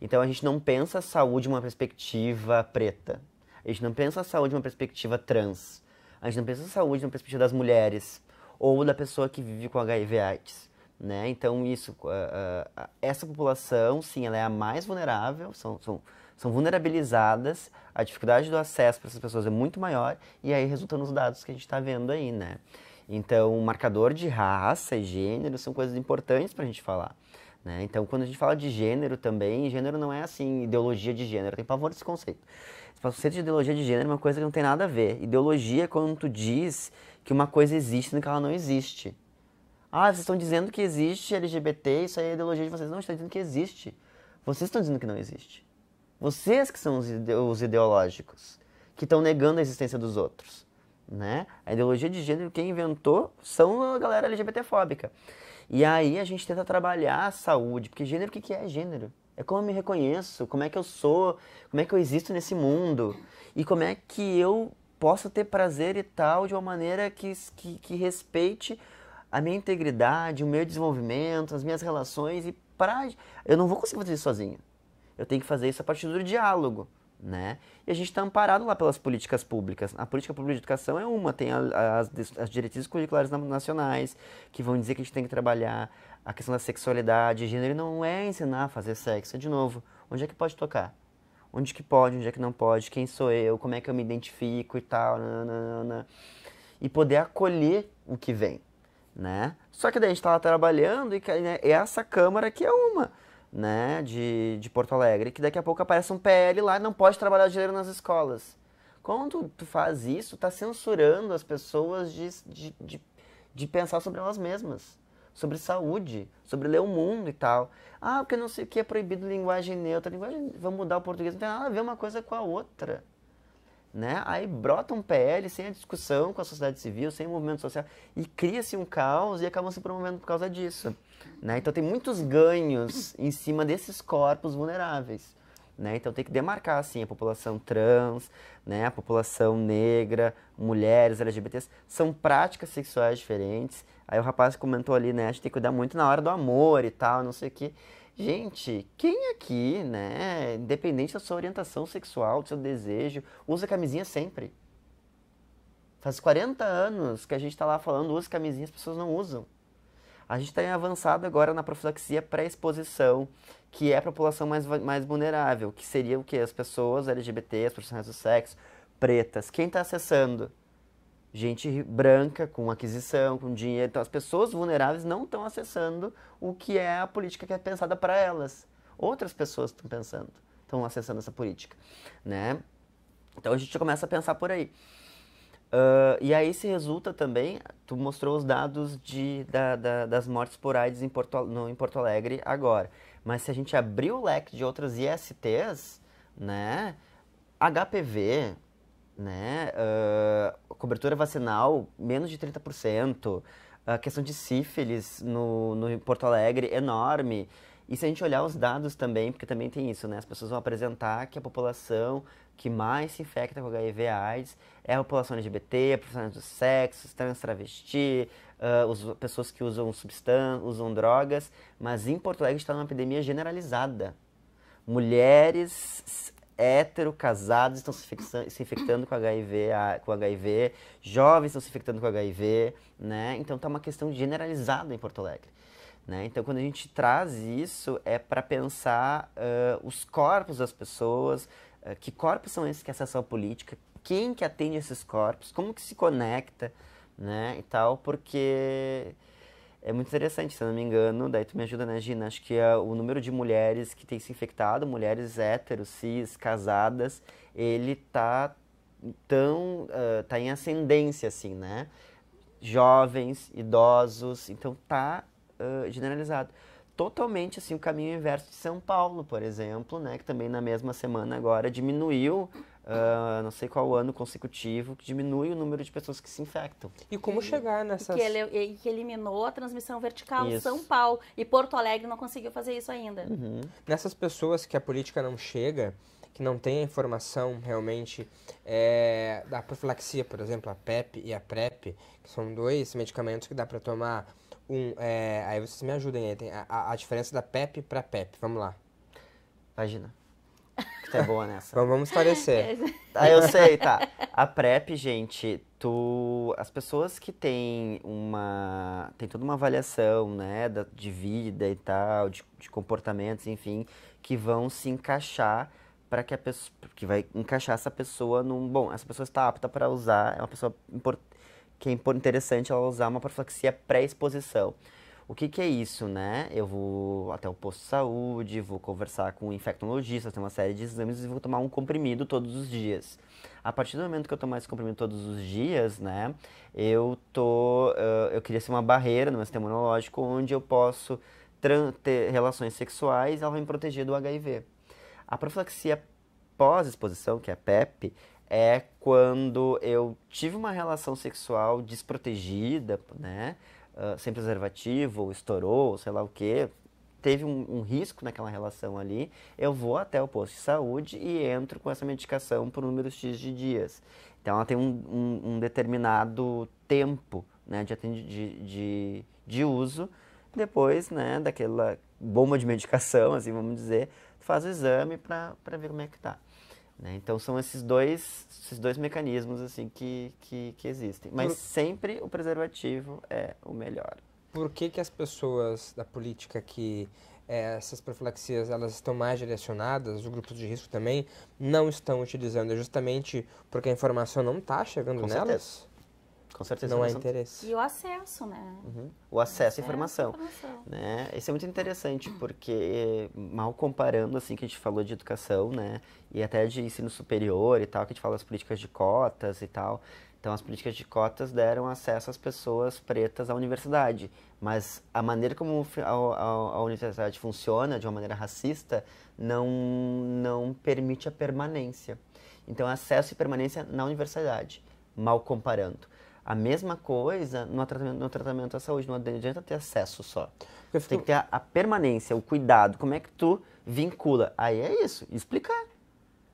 Então, a gente não pensa a saúde uma perspectiva preta. A gente não pensa a saúde uma perspectiva trans. A gente não pensa a saúde uma perspectiva das mulheres ou da pessoa que vive com HIV/AIDS. Né? Então, isso, uh, uh, essa população, sim, ela é a mais vulnerável, são, são, são vulnerabilizadas, a dificuldade do acesso para essas pessoas é muito maior, e aí resultam nos dados que a gente está vendo aí, né? Então, marcador de raça e gênero são coisas importantes para a gente falar. Né? Então, quando a gente fala de gênero também, gênero não é assim, ideologia de gênero, tem pavor desse conceito. Esse conceito de ideologia de gênero é uma coisa que não tem nada a ver. Ideologia é quando tu diz que uma coisa existe e que ela não existe. Ah, vocês estão dizendo que existe LGBT, isso aí é ideologia de vocês. Não, estão dizendo que existe. Vocês estão dizendo que não existe. Vocês que são os, ide os ideológicos, que estão negando a existência dos outros. Né? A ideologia de gênero, quem inventou são a galera LGBTfóbica. E aí a gente tenta trabalhar a saúde, porque gênero, o que, que é gênero? É como eu me reconheço, como é que eu sou, como é que eu existo nesse mundo e como é que eu posso ter prazer e tal de uma maneira que, que, que respeite a minha integridade, o meu desenvolvimento, as minhas relações e para eu não vou conseguir fazer isso sozinho. Eu tenho que fazer isso a partir do diálogo, né? E a gente está amparado lá pelas políticas públicas. A política pública de educação é uma, tem a, as, as diretrizes curriculares nacionais que vão dizer que a gente tem que trabalhar a questão da sexualidade, gênero não é ensinar a fazer sexo, é de novo, onde é que pode tocar? Onde que pode, onde é que não pode, quem sou eu, como é que eu me identifico e tal, e poder acolher o que vem né? Só que daí a gente estava trabalhando e, né, essa Câmara aqui é uma, né, de, de Porto Alegre, que daqui a pouco aparece um PL lá e não pode trabalhar dinheiro nas escolas. Quando tu faz isso, tá censurando as pessoas de, de, de, de pensar sobre elas mesmas, sobre saúde, sobre ler o mundo e tal. Ah, porque não sei o que é proibido linguagem neutra. Linguagem, vamos mudar o português, não tem nada a ver uma coisa com a outra. Né? Aí brota um PL sem a discussão com a sociedade civil, sem o movimento social, e cria-se um caos e acabam se promovendo por causa disso. Né? Então tem muitos ganhos em cima desses corpos vulneráveis. Né? Então tem que demarcar assim, a população trans, né? a população negra, mulheres, LGBTs, são práticas sexuais diferentes. Aí o rapaz comentou ali, né, a gente tem que cuidar muito na hora do amor e tal, não sei o que. Gente, quem aqui, né, independente da sua orientação sexual, do seu desejo, usa camisinha sempre? Faz 40 anos que a gente está lá falando, usa camisinha, as pessoas não usam. A gente está avançado agora na profilaxia pré-exposição, que é a população mais, mais vulnerável, que seria o que? As pessoas LGBT, as profissionais do sexo, pretas. Quem está acessando? gente branca com aquisição, com dinheiro. Então, as pessoas vulneráveis não estão acessando o que é a política que é pensada para elas. Outras pessoas estão pensando, estão acessando essa política, né? Então a gente começa a pensar por aí. Uh, e aí se resulta também, tu mostrou os dados de, da, da, das mortes por AIDS em Porto, no, em Porto Alegre agora. Mas se a gente abrir o leque de outras ISTs, né? HPV, né? Uh, cobertura vacinal, menos de 30%. A ah, questão de sífilis no, no Porto Alegre, enorme. E se a gente olhar os dados também, porque também tem isso, né? As pessoas vão apresentar que a população que mais se infecta com HIV AIDS é a população LGBT, profissionais do sexo, trans travesti, uh, os, pessoas que usam substâncias, usam drogas, mas em Porto Alegre está numa epidemia generalizada. Mulheres hétero, casados estão se infectando, se infectando com HIV, com HIV, jovens estão se infectando com HIV, né? Então tá uma questão generalizada em Porto Alegre. Né? Então, quando a gente traz isso, é para pensar uh, os corpos das pessoas, uh, que corpos são esses que é acessam a política, quem que atende esses corpos, como que se conecta, né, e tal, porque é muito interessante, se eu não me engano, daí tu me ajuda, né, Gina? Acho que uh, o número de mulheres que tem se infectado, mulheres héteros, cis, casadas, ele tá tão, uh, tá em ascendência, assim, né? Jovens, idosos, então tá uh, generalizado. Totalmente, assim, o caminho inverso de São Paulo, por exemplo, né? Que também na mesma semana agora diminuiu uh, não sei qual ano consecutivo, que diminui o número de pessoas que se infectam. E como e, chegar nessas... E que, ele, e que eliminou a transmissão vertical em São Paulo. E Porto Alegre não conseguiu fazer isso ainda. Uhum. Nessas pessoas que a política não chega, que não tem a informação realmente é, da profilaxia, por exemplo, a PEP e a PrEP, que são dois medicamentos que dá para tomar um... É, aí vocês me ajudem aí, tem a, a diferença da PEP para PEP, vamos lá. Imagina. Que tu tá é boa nessa. vamos esclarecer. [laughs] ah, eu sei, tá. A PrEP, gente, tu. As pessoas que têm uma. Tem toda uma avaliação, né? De vida e tal, de, de comportamentos, enfim, que vão se encaixar para que a pessoa que vai encaixar essa pessoa num bom essa pessoa está apta para usar é uma pessoa que é interessante ela usar uma profilaxia pré-exposição o que, que é isso, né? Eu vou até o posto de saúde, vou conversar com o infectologista, tem uma série de exames e vou tomar um comprimido todos os dias. A partir do momento que eu tomar esse comprimido todos os dias, né, eu tô, uh, eu queria ser uma barreira no meu sistema imunológico onde eu posso ter relações sexuais, ela vai me proteger do HIV. A profilaxia pós-exposição, que é a PEP, é quando eu tive uma relação sexual desprotegida, né? sem preservativo, ou estourou, sei lá o quê, teve um, um, risco naquela relação ali, eu vou até o posto de saúde e entro com essa medicação por um número X de dias. Então ela tem um, um, um determinado tempo né, de, de, de, de, uso, depois né, daquela bomba de medicação, [laughs] assim vamos dizer, faz o exame para ver como é que tá. Né? Então são esses dois, esses dois mecanismos assim que, que, que existem. Mas Por... sempre o preservativo é o melhor. Por que, que as pessoas da política que é, essas profilaxias elas estão mais direcionadas, os grupos de risco também não estão utilizando? É justamente porque a informação não está chegando Com nelas? Certeza. Com certeza. Não há é interesse. E o acesso, né? Uhum. O acesso à informação. informação. Né? Isso é muito interessante, porque mal comparando, assim, que a gente falou de educação, né? E até de ensino superior e tal, que a gente fala das políticas de cotas e tal. Então, as políticas de cotas deram acesso às pessoas pretas à universidade. Mas a maneira como a, a, a universidade funciona, de uma maneira racista, não, não permite a permanência. Então, acesso e permanência na universidade, mal comparando. A mesma coisa no tratamento, no tratamento da saúde, não adianta ter acesso só. Fico... Tem que ter a, a, permanência, o cuidado, como é que tu vincula. Aí é isso, explicar.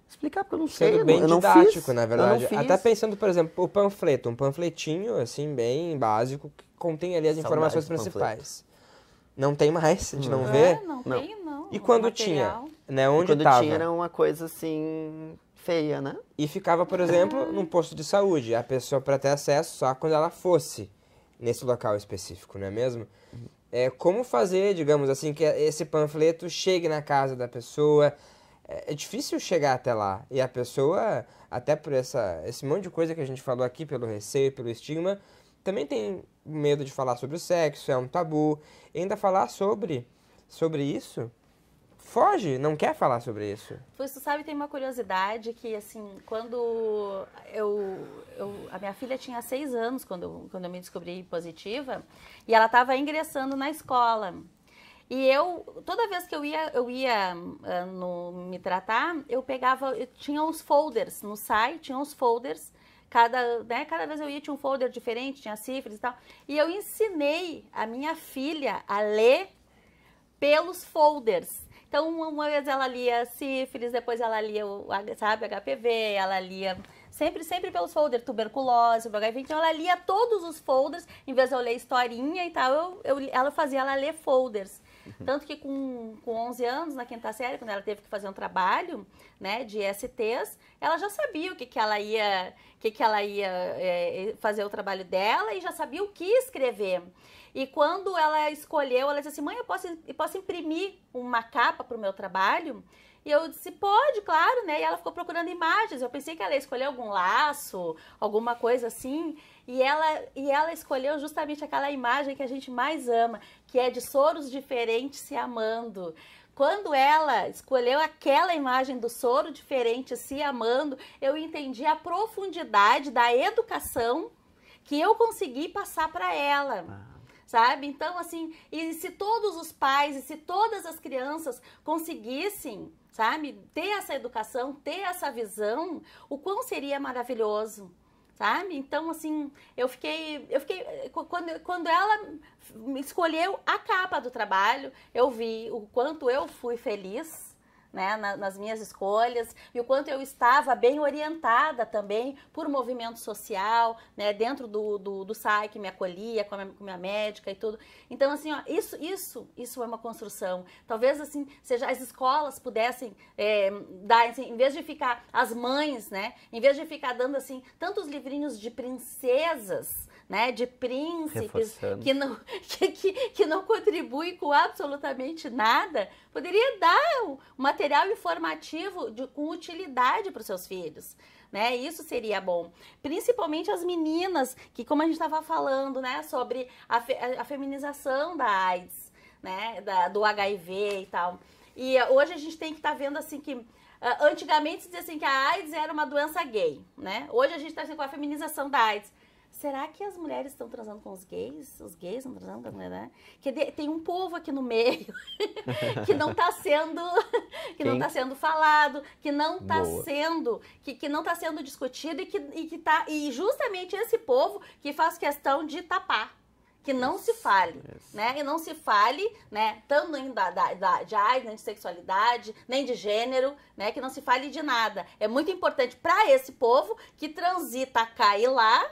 Explicar, porque eu não sei, bem eu didático, não fiz, na verdade. Até pensando, por exemplo, o panfleto, um panfletinho, assim, bem básico, que contém ali as informações principais. Não tem mais, a gente não, não vê. É, não, não tem, não. E quando tinha? Né, onde e quando tava? tinha era uma coisa assim feia, né? E ficava, por exemplo, num posto de saúde. A pessoa para ter acesso só quando ela fosse nesse local específico, não é mesmo? É, como fazer, digamos assim, que esse panfleto chegue na casa da pessoa? É, é difícil chegar até lá. E a pessoa, até por essa, esse monte de coisa que a gente falou aqui, pelo receio, pelo estigma, também tem medo de falar sobre o sexo, é um tabu. E ainda falar sobre, sobre isso Foge, não quer falar sobre isso. tu sabe, tem uma curiosidade que, assim, quando eu... eu a minha filha tinha seis anos quando eu, quando eu me descobri positiva e ela estava ingressando na escola. E eu, toda vez que eu ia, eu ia uh, no, me tratar, eu pegava, eu tinha uns folders no site, tinha uns folders, cada, né, cada vez eu ia tinha um folder diferente, tinha cifras e tal. E eu ensinei a minha filha a ler pelos folders. Então, uma vez ela lia sífilis, depois ela lia, sabe, HPV, ela lia sempre, sempre pelos folders, tuberculose, HIV. Então, ela lia todos os folders, em vez de eu ler historinha e tal, eu, eu ela fazia ela ler folders. Uhum. Tanto que com, com 11 anos, na quinta série, quando ela teve que fazer um trabalho né, de STs, ela já sabia o que, que ela ia, que que ela ia é, fazer o trabalho dela e já sabia o que escrever. E quando ela escolheu, ela disse assim: mãe, eu posso, eu posso imprimir uma capa para o meu trabalho? E eu disse, pode, claro, né? E ela ficou procurando imagens. Eu pensei que ela ia escolher algum laço, alguma coisa assim. E ela, e ela escolheu justamente aquela imagem que a gente mais ama, que é de soros diferentes se amando. Quando ela escolheu aquela imagem do soro diferente se amando, eu entendi a profundidade da educação que eu consegui passar para ela. Ah sabe? Então, assim, e se todos os pais e se todas as crianças conseguissem, sabe, ter essa educação, ter essa visão, o quão seria maravilhoso sabe? Então, assim, eu fiquei, eu fiquei, quando, quando ela escolheu a capa do trabalho, eu vi o quanto eu fui feliz, né, na, nas minhas escolhas e o quanto eu estava bem orientada também por movimento social, né, dentro do, do, do SAI que me acolhia com a, minha, com a minha médica e tudo. Então, assim, ó, isso, isso, isso é uma construção. Talvez, assim, seja as escolas pudessem é, dar, assim, em vez de ficar, as mães, né, em vez de ficar dando, assim, tantos livrinhos de princesas, né, de príncipes que não, [laughs] que, que, que não contribuem com absolutamente nada, poderia dar um material informativo de, com utilidade para os seus filhos. Né? Isso seria bom. Principalmente as meninas, que como a gente estava falando, né, sobre a, fe, a, feminização da AIDS, né, da, do HIV e tal. E eh, hoje a gente tem que estar tá vendo assim que eh, antigamente se dizia assim que a AIDS era uma doença gay, né? Hoje a gente está assim, com a feminização da AIDS será que as mulheres estão transando com os gays? Os gays estão transando com as mulheres? Né? Que de, tem um povo aqui no meio [laughs] que não está sendo [laughs] que Quem? não tá sendo falado, que não está sendo que, que não está sendo discutido e que, e que tá e justamente esse povo que faz questão de tapar que não se fale, né? E não se fale, né? Tanto da, da, da, de AIDS, nem de sexualidade, nem de gênero, né? Que não se fale de nada. É muito importante para esse povo que transita cá e lá,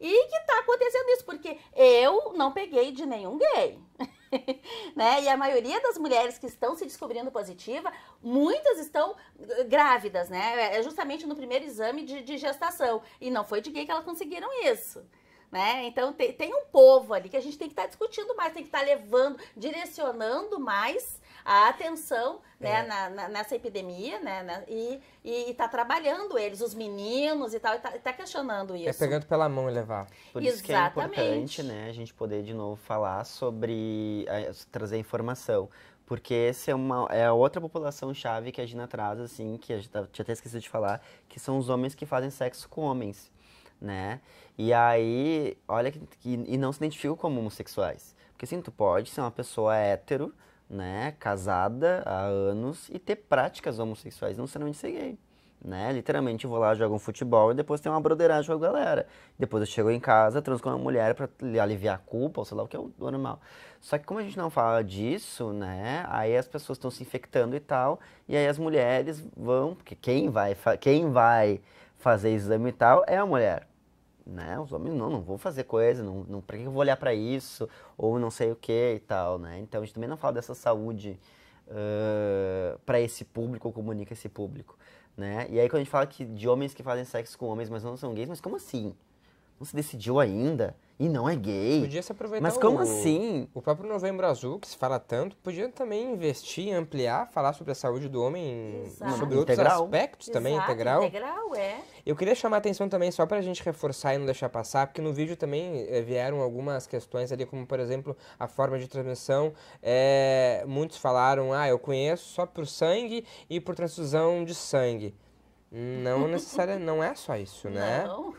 e que tá acontecendo isso, porque eu não peguei de nenhum gay. [laughs] né? E a maioria das mulheres que estão se descobrindo positiva, muitas estão grávidas, né? É, é justamente no primeiro exame de, de gestação. E não foi de gay que elas conseguiram isso. Né? Então tem, tem, um povo ali que a gente tem que estar tá discutindo mais, tem que estar tá levando, direcionando mais a atenção né, é. na, na, nessa epidemia, né, né? e, e, e, tá trabalhando eles, os meninos e tal, e tá, tá questionando é isso. É pegando pela mão e levar. Por Exatamente. isso que é importante, né, a gente poder de novo falar sobre a, trazer informação. Porque essa é uma é outra população chave que a Gina traz, assim, que a gente tinha até esquecido de falar, que são os homens que fazem sexo com homens, né? E aí, olha que, que e não se identificam como homossexuais. Porque assim, tu pode ser uma pessoa hétero, né, casada há anos e ter práticas homossexuais, não necessariamente ser gay. Né? Literalmente eu vou lá, jogo um futebol e depois tem uma broderagem com a galera. Depois eu chego em casa, transo com uma mulher para aliviar a culpa, ou sei lá o que é o normal. Só que como a gente não fala disso, né? Aí as pessoas estão se infectando e tal, e aí as mulheres vão, porque quem vai, quem vai fazer exame e tal é a mulher né? Os homens não, não vou fazer coisa, não, não para que eu vou olhar para isso ou não sei o que e tal, né? Então a gente também não fala dessa saúde uh, para esse público, ou comunica esse público, né? E aí quando a gente fala que de homens que fazem sexo com homens, mas não são gays, mas como assim? Não se decidiu ainda? e não é gay. Podia se aproveitar. Mas como o, assim? O próprio Novembro Azul, que se fala tanto, podia também investir, ampliar, falar sobre a saúde do homem, Exato. sobre outros integral. aspectos Exato, também, integral. Integral, é. Eu queria chamar a atenção também, só pra gente reforçar e não deixar passar, porque no vídeo também é, vieram algumas questões ali, como por exemplo, a forma de transmissão. É, muitos falaram, ah, eu conheço só por sangue e por transfusão de sangue. Hum, não [laughs] necessariamente, não é só isso, né? Não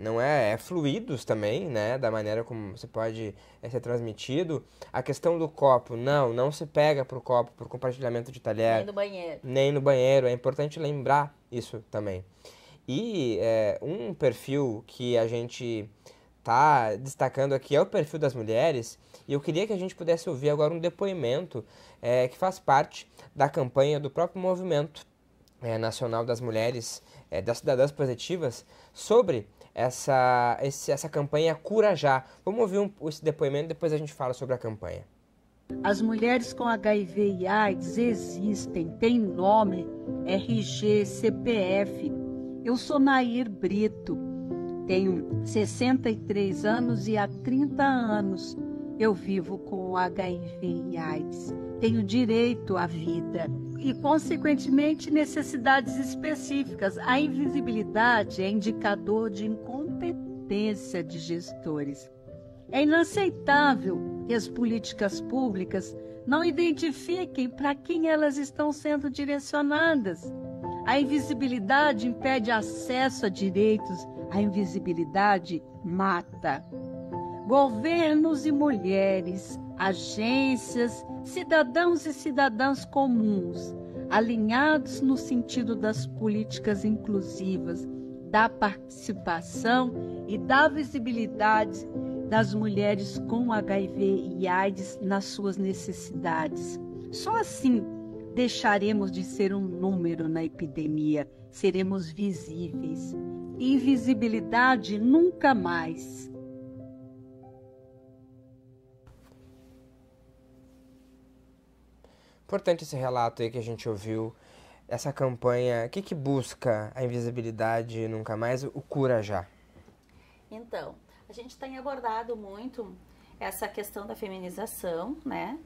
não é, é fluidos também, né, da maneira como você pode é, ser transmitido. A questão do copo, não, não se pega pro copo, pro compartilhamento de talher. Nem no banheiro. Nem no banheiro, é importante lembrar isso também. E é, um perfil que a gente tá destacando aqui é o perfil das mulheres, e eu queria que a gente pudesse ouvir agora um depoimento é, que faz parte da campanha do próprio movimento é, nacional das mulheres, das cidadãs positivas, sobre essa, esse, essa campanha Cura Já. Vamos ouvir um, esse depoimento, depois a gente fala sobre a campanha. As mulheres com HIV e AIDS existem, tem nome, RG, CPF. Eu sou Nair Brito, tenho 63 anos e há 30 anos eu vivo com HIV e AIDS. Tenho direito à vida e, consequentemente, necessidades específicas. A invisibilidade é indicador de incompetência de gestores. É inaceitável que as políticas públicas não identifiquem para quem elas estão sendo direcionadas. A invisibilidade impede acesso a direitos, a invisibilidade mata governos e mulheres, agências, cidadãos e cidadãs comuns, alinhados no sentido das políticas inclusivas, da participação e da visibilidade das mulheres com HIV e AIDS nas suas necessidades. Só assim deixaremos de ser um número na epidemia, seremos visíveis. Invisibilidade nunca mais. Importante esse relato aí que a gente ouviu, essa campanha. O que, que busca a invisibilidade nunca mais, o cura já? Então, a gente tem abordado muito essa questão da feminização, né?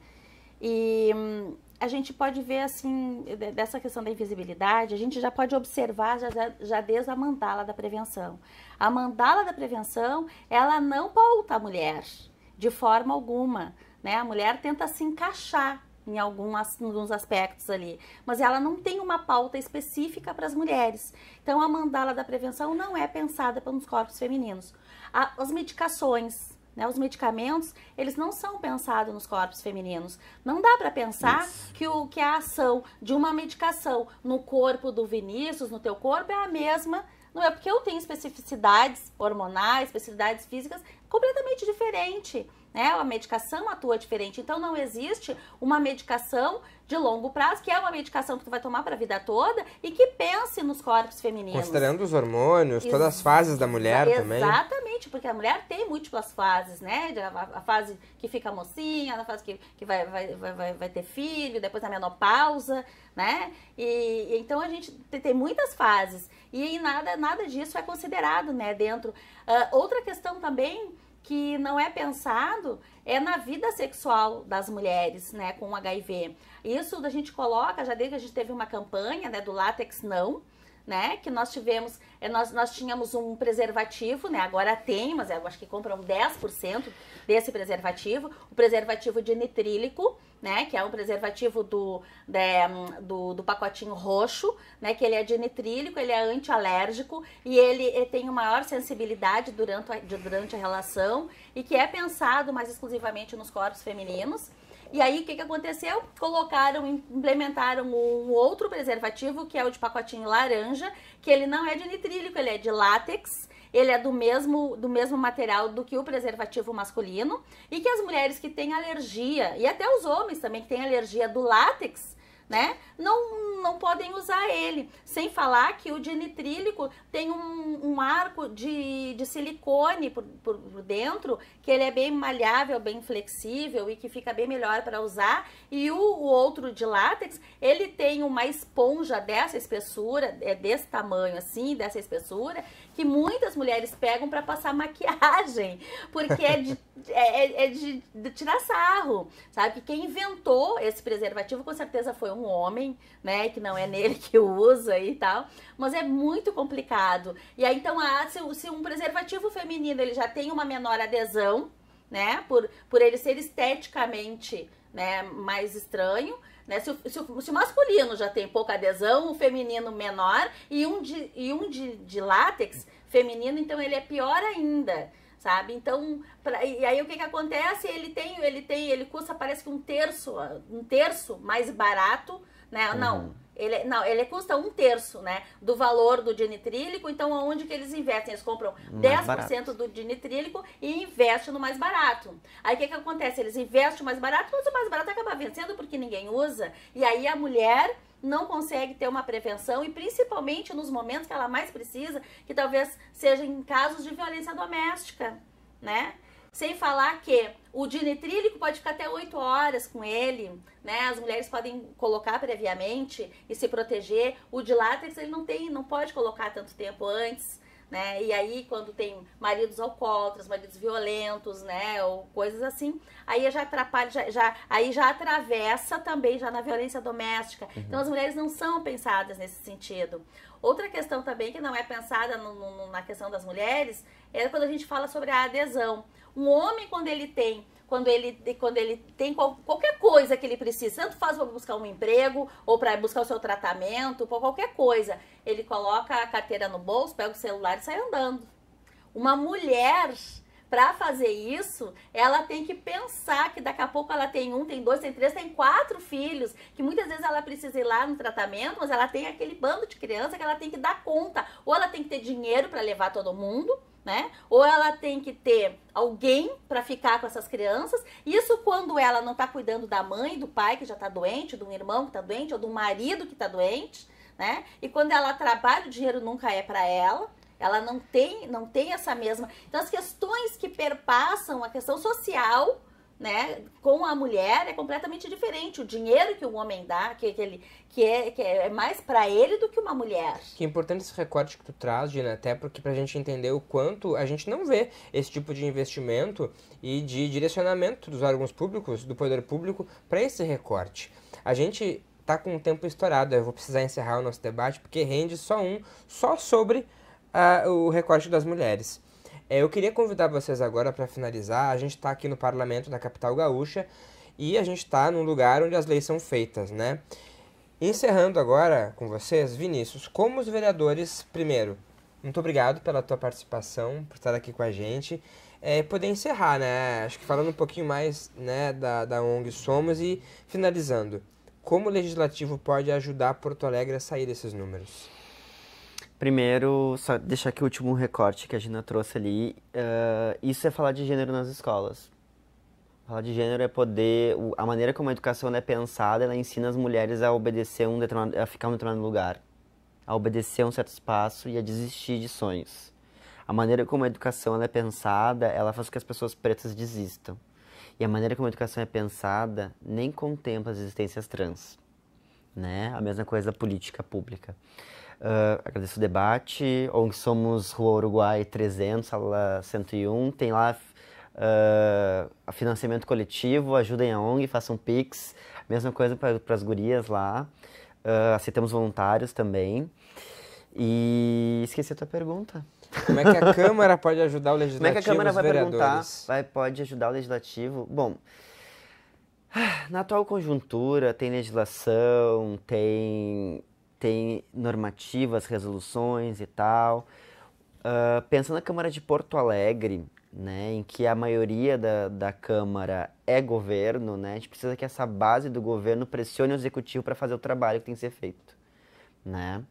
E hum, a gente pode ver, assim, dessa questão da invisibilidade, a gente já pode observar já, já desde a mandala da prevenção. A mandala da prevenção, ela não pauta a mulher de forma alguma, né? A mulher tenta se encaixar em, alguns aspectos ali, mas ela não tem uma pauta específica para as mulheres. Então, a mandala da prevenção não é pensada pelos corpos femininos. A, as medicações, né, os medicamentos, eles não são pensados nos corpos femininos. Não dá para pensar que, o, que a ação de uma medicação no corpo do Vinícius, no teu corpo, é a mesma. Não é porque eu tenho especificidades hormonais, especificidades físicas completamente diferente né? A medicação atua diferente. Então não existe uma medicação de longo prazo, que é uma medicação que tu vai tomar para a vida toda e que pense nos corpos femininos. Considerando os hormônios, todas as fases da mulher Exatamente, também. Exatamente, porque a mulher tem múltiplas fases, né? A, fase que fica mocinha, a fase que, que vai, vai, vai, vai ter filho, depois a menopausa, né? E, então a gente tem, tem, muitas fases e nada, nada disso é considerado, né? Dentro. Uh, outra questão também que não é pensado é na vida sexual das mulheres, né, com HIV. Isso a gente coloca, já desde que a gente teve uma campanha, né, do látex não, né, que nós tivemos, eh, nós, nós tínhamos um preservativo, né, agora tem, mas eu acho que compram 10% desse preservativo, o preservativo de nitrílico, né? Que é um preservativo do, de, do, do, pacotinho roxo, né? Que ele é dinitrílico, ele é antialérgico e ele, ele tem uma maior sensibilidade durante a, durante a relação e que é pensado mais exclusivamente nos corpos femininos. E aí, o que, que aconteceu? Colocaram, implementaram um outro preservativo, que é o de pacotinho laranja, que ele não é de nitrílico, ele é de látex, ele é do mesmo, do mesmo material do que o preservativo masculino e que as mulheres que têm alergia, e até os homens também que têm alergia do látex, né? Não, não podem usar ele. Sem falar que o de nitrílico tem um, um arco de, de silicone por, por, por, dentro, que ele é bem malhável, bem flexível e que fica bem melhor para usar. E o, o, outro de látex, ele tem uma esponja dessa espessura, é desse tamanho assim, dessa espessura, que muitas mulheres pegam para passar maquiagem, porque é de, é, é, é de, de, tirar sarro, sabe? Que quem inventou esse preservativo com certeza foi um homem, né? Que não é nele que usa e tal, mas é muito complicado. E aí então, ah, se, se um preservativo feminino ele já tem uma menor adesão, né? Por, por ele ser esteticamente né, mais estranho, né? Se, o, se, o, se, o, masculino já tem pouca adesão, o feminino menor e um de, e um de, de látex feminino, então ele é pior ainda. Sabe? Então, pra, e aí o que que acontece? Ele tem, ele tem, ele custa parece que um terço, um terço mais barato, né? Uhum. Não, ele, não, ele custa um terço, né, do valor do dinitrílico, então aonde que eles investem? Eles compram mais 10% barato. do dinitrílico e investem no mais barato. Aí o que que acontece? Eles investem o mais barato, mas o mais barato acaba vencendo porque ninguém usa, e aí a mulher não consegue ter uma prevenção e principalmente nos momentos que ela mais precisa, que talvez seja em casos de violência doméstica, né? Sem falar que o dinetrílico pode ficar até 8 horas com ele, né? As mulheres podem colocar previamente e se proteger. O de látex ele não tem, não pode colocar tanto tempo antes. Né? E aí, quando tem maridos alcoólatras, maridos violentos, né? Ou coisas assim, aí já atrapalha, já, já aí já atravessa também já na violência doméstica. Uhum. Então as mulheres não são pensadas nesse sentido. Outra questão também que não é pensada no, no, na questão das mulheres é quando a gente fala sobre a adesão. Um homem, quando ele tem quando ele, quando ele tem qual, qualquer coisa que ele precisa, tanto faz para buscar um emprego ou para buscar o seu tratamento, para qualquer coisa, ele coloca a carteira no bolso, pega o celular e sai andando. Uma mulher para fazer isso, ela tem que pensar que daqui a pouco ela tem um, tem dois, tem três, tem quatro filhos, que muitas vezes ela precisa ir lá no tratamento, mas ela tem aquele bando de criança que ela tem que dar conta, ou ela tem que ter dinheiro para levar todo mundo, né? Ou ela tem que ter alguém para ficar com essas crianças. Isso quando ela não está cuidando da mãe, do pai que já está doente, do irmão que está doente, ou do marido que está doente, né? E quando ela trabalha, o dinheiro nunca é para ela. Ela não tem, não tem essa mesma. Então as questões que perpassam a questão social né, com a mulher é completamente diferente. O dinheiro que o homem dá, que, que, ele, que, é, que é, é mais para ele do que uma mulher. Que é importante esse recorte que tu traz, Gina, até porque pra gente entender o quanto a gente não vê esse tipo de investimento e de direcionamento dos órgãos públicos, do poder público, para esse recorte. A gente tá com o tempo estourado, eu vou precisar encerrar o nosso debate porque rende só um, só sobre uh, o recorte das mulheres. É, eu queria convidar vocês agora para finalizar. A gente está aqui no parlamento da capital gaúcha e a gente está num lugar onde as leis são feitas, né? Encerrando agora com vocês, Vinícius, como os vereadores, primeiro, muito obrigado pela tua participação, por estar aqui com a gente. É, poder encerrar, né? Acho que falando um pouquinho mais né, da, da ONG Somos e finalizando. Como o legislativo pode ajudar Porto Alegre a sair desses números? Primeiro, só deixar aqui o último recorte que a Gina trouxe ali. Uh, isso é falar de gênero nas escolas. Falar de gênero é poder. A maneira como a educação é pensada, ela ensina as mulheres a obedecer um determinado, a ficar num um determinado lugar, a obedecer um certo espaço e a desistir de sonhos. A maneira como a educação é pensada, ela faz com que as pessoas pretas desistam. E a maneira como a educação é pensada nem contempla as existências trans né? A mesma coisa política pública. Uh, agradeço o debate. ONG Somos Rua Uruguai 300, sala 101. Tem lá uh, financiamento coletivo. Ajudem a ONG, façam Pix. Mesma coisa para as gurias lá. Uh, aceitamos voluntários também. E esqueci a tua pergunta. Como é que a Câmara pode ajudar o Legislativo? Como é que a Câmara vai vereadores? perguntar? Vai, pode ajudar o Legislativo? Bom, [sighs] Na atual conjuntura, tem legislação, tem, tem normativas, resoluções e tal. Uh, ah, pensando na Câmara de Porto Alegre, né, em que a maioria da, da Câmara é governo, né, a gente precisa que essa base do governo pressione o executivo para fazer o trabalho que tem que ser feito. Né?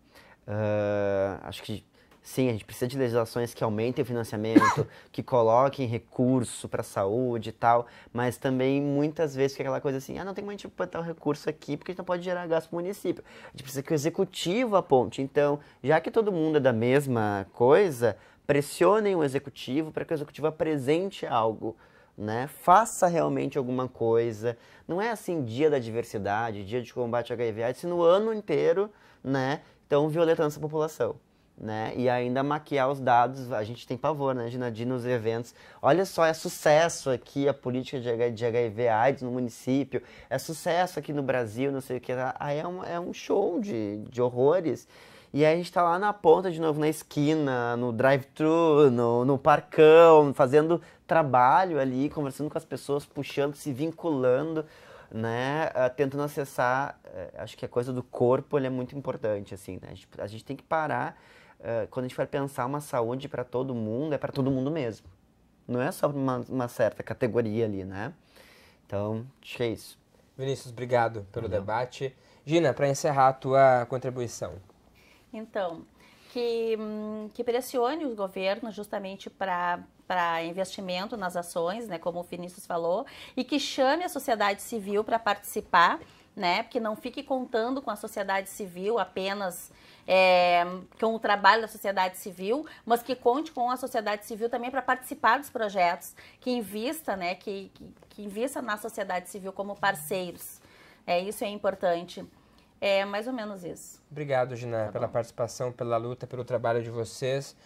Uh, acho que Sim, a gente precisa de legislações que aumentem o financiamento, [coughs] que coloquem recurso para saúde e tal, mas também muitas vezes fica aquela coisa assim: ah, não tem como a gente botar o recurso aqui porque a gente não pode gerar gasto para o município. A gente precisa que o executivo aponte. Então, já que todo mundo é da mesma coisa, pressionem o executivo para que o executivo apresente algo. Né? Faça realmente alguma coisa. Não é assim dia da diversidade, dia de combate ao HIV, é no ano inteiro, né? Então, violentando essa população né? E ainda maquiar os dados, a gente tem pavor, né, Gina, de nos eventos. Olha só, é sucesso aqui a política de HIV AIDS no município, é sucesso aqui no Brasil, não sei o que. Aí é um, é um show de, de horrores. E aí a gente tá lá na ponta de novo, na esquina, no drive-thru, no, no parcão, fazendo trabalho ali, conversando com as pessoas, puxando, se vinculando né, eh, tentando acessar, eh, acho que a coisa do corpo é muito importante, assim, né? a, gente, a gente tem que parar quando a gente for pensar uma saúde para todo mundo, é para todo mundo mesmo. Não é só uma, uma certa categoria ali, né? Então, acho que é isso. Vinícius, obrigado pelo Valeu. debate. Gina, para encerrar a tua contribuição. Então, que, hum, que pressione os governos justamente para para investimento nas ações, né, como o Vinícius falou, e que chame a sociedade civil para participar né? Porque não fique contando com a sociedade civil apenas é, com o trabalho da sociedade civil, mas que conte com a sociedade civil também para participar dos projetos, que invista, né? Que, que, que, invista na sociedade civil como parceiros. É, isso é importante. É mais ou menos isso. Obrigado, Gina, tá pela participação, pela luta, pelo trabalho de vocês.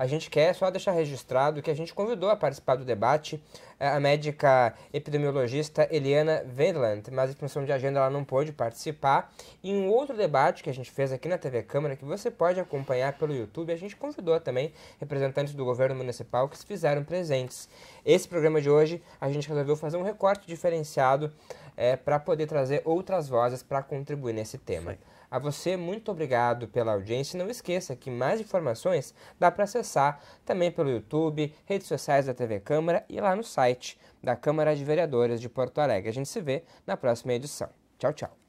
A gente quer só deixar registrado que a gente convidou a participar do debate é, a médica epidemiologista Eliana Wendland, mas em função de agenda ela não pôde participar. E um outro debate que a gente fez aqui na TV Câmara, que você pode acompanhar pelo YouTube, a gente convidou também representantes do governo municipal que se fizeram presentes. Esse programa de hoje a gente resolveu fazer um recorte diferenciado é, para poder trazer outras vozes para contribuir nesse tema. Sim. A você, muito obrigado pela audiência. Não esqueça que mais informações dá para acessar também pelo YouTube, redes sociais da TV Câmara e lá no site da Câmara de Vereadores de Porto Alegre. A gente se vê na próxima edição. Tchau, tchau.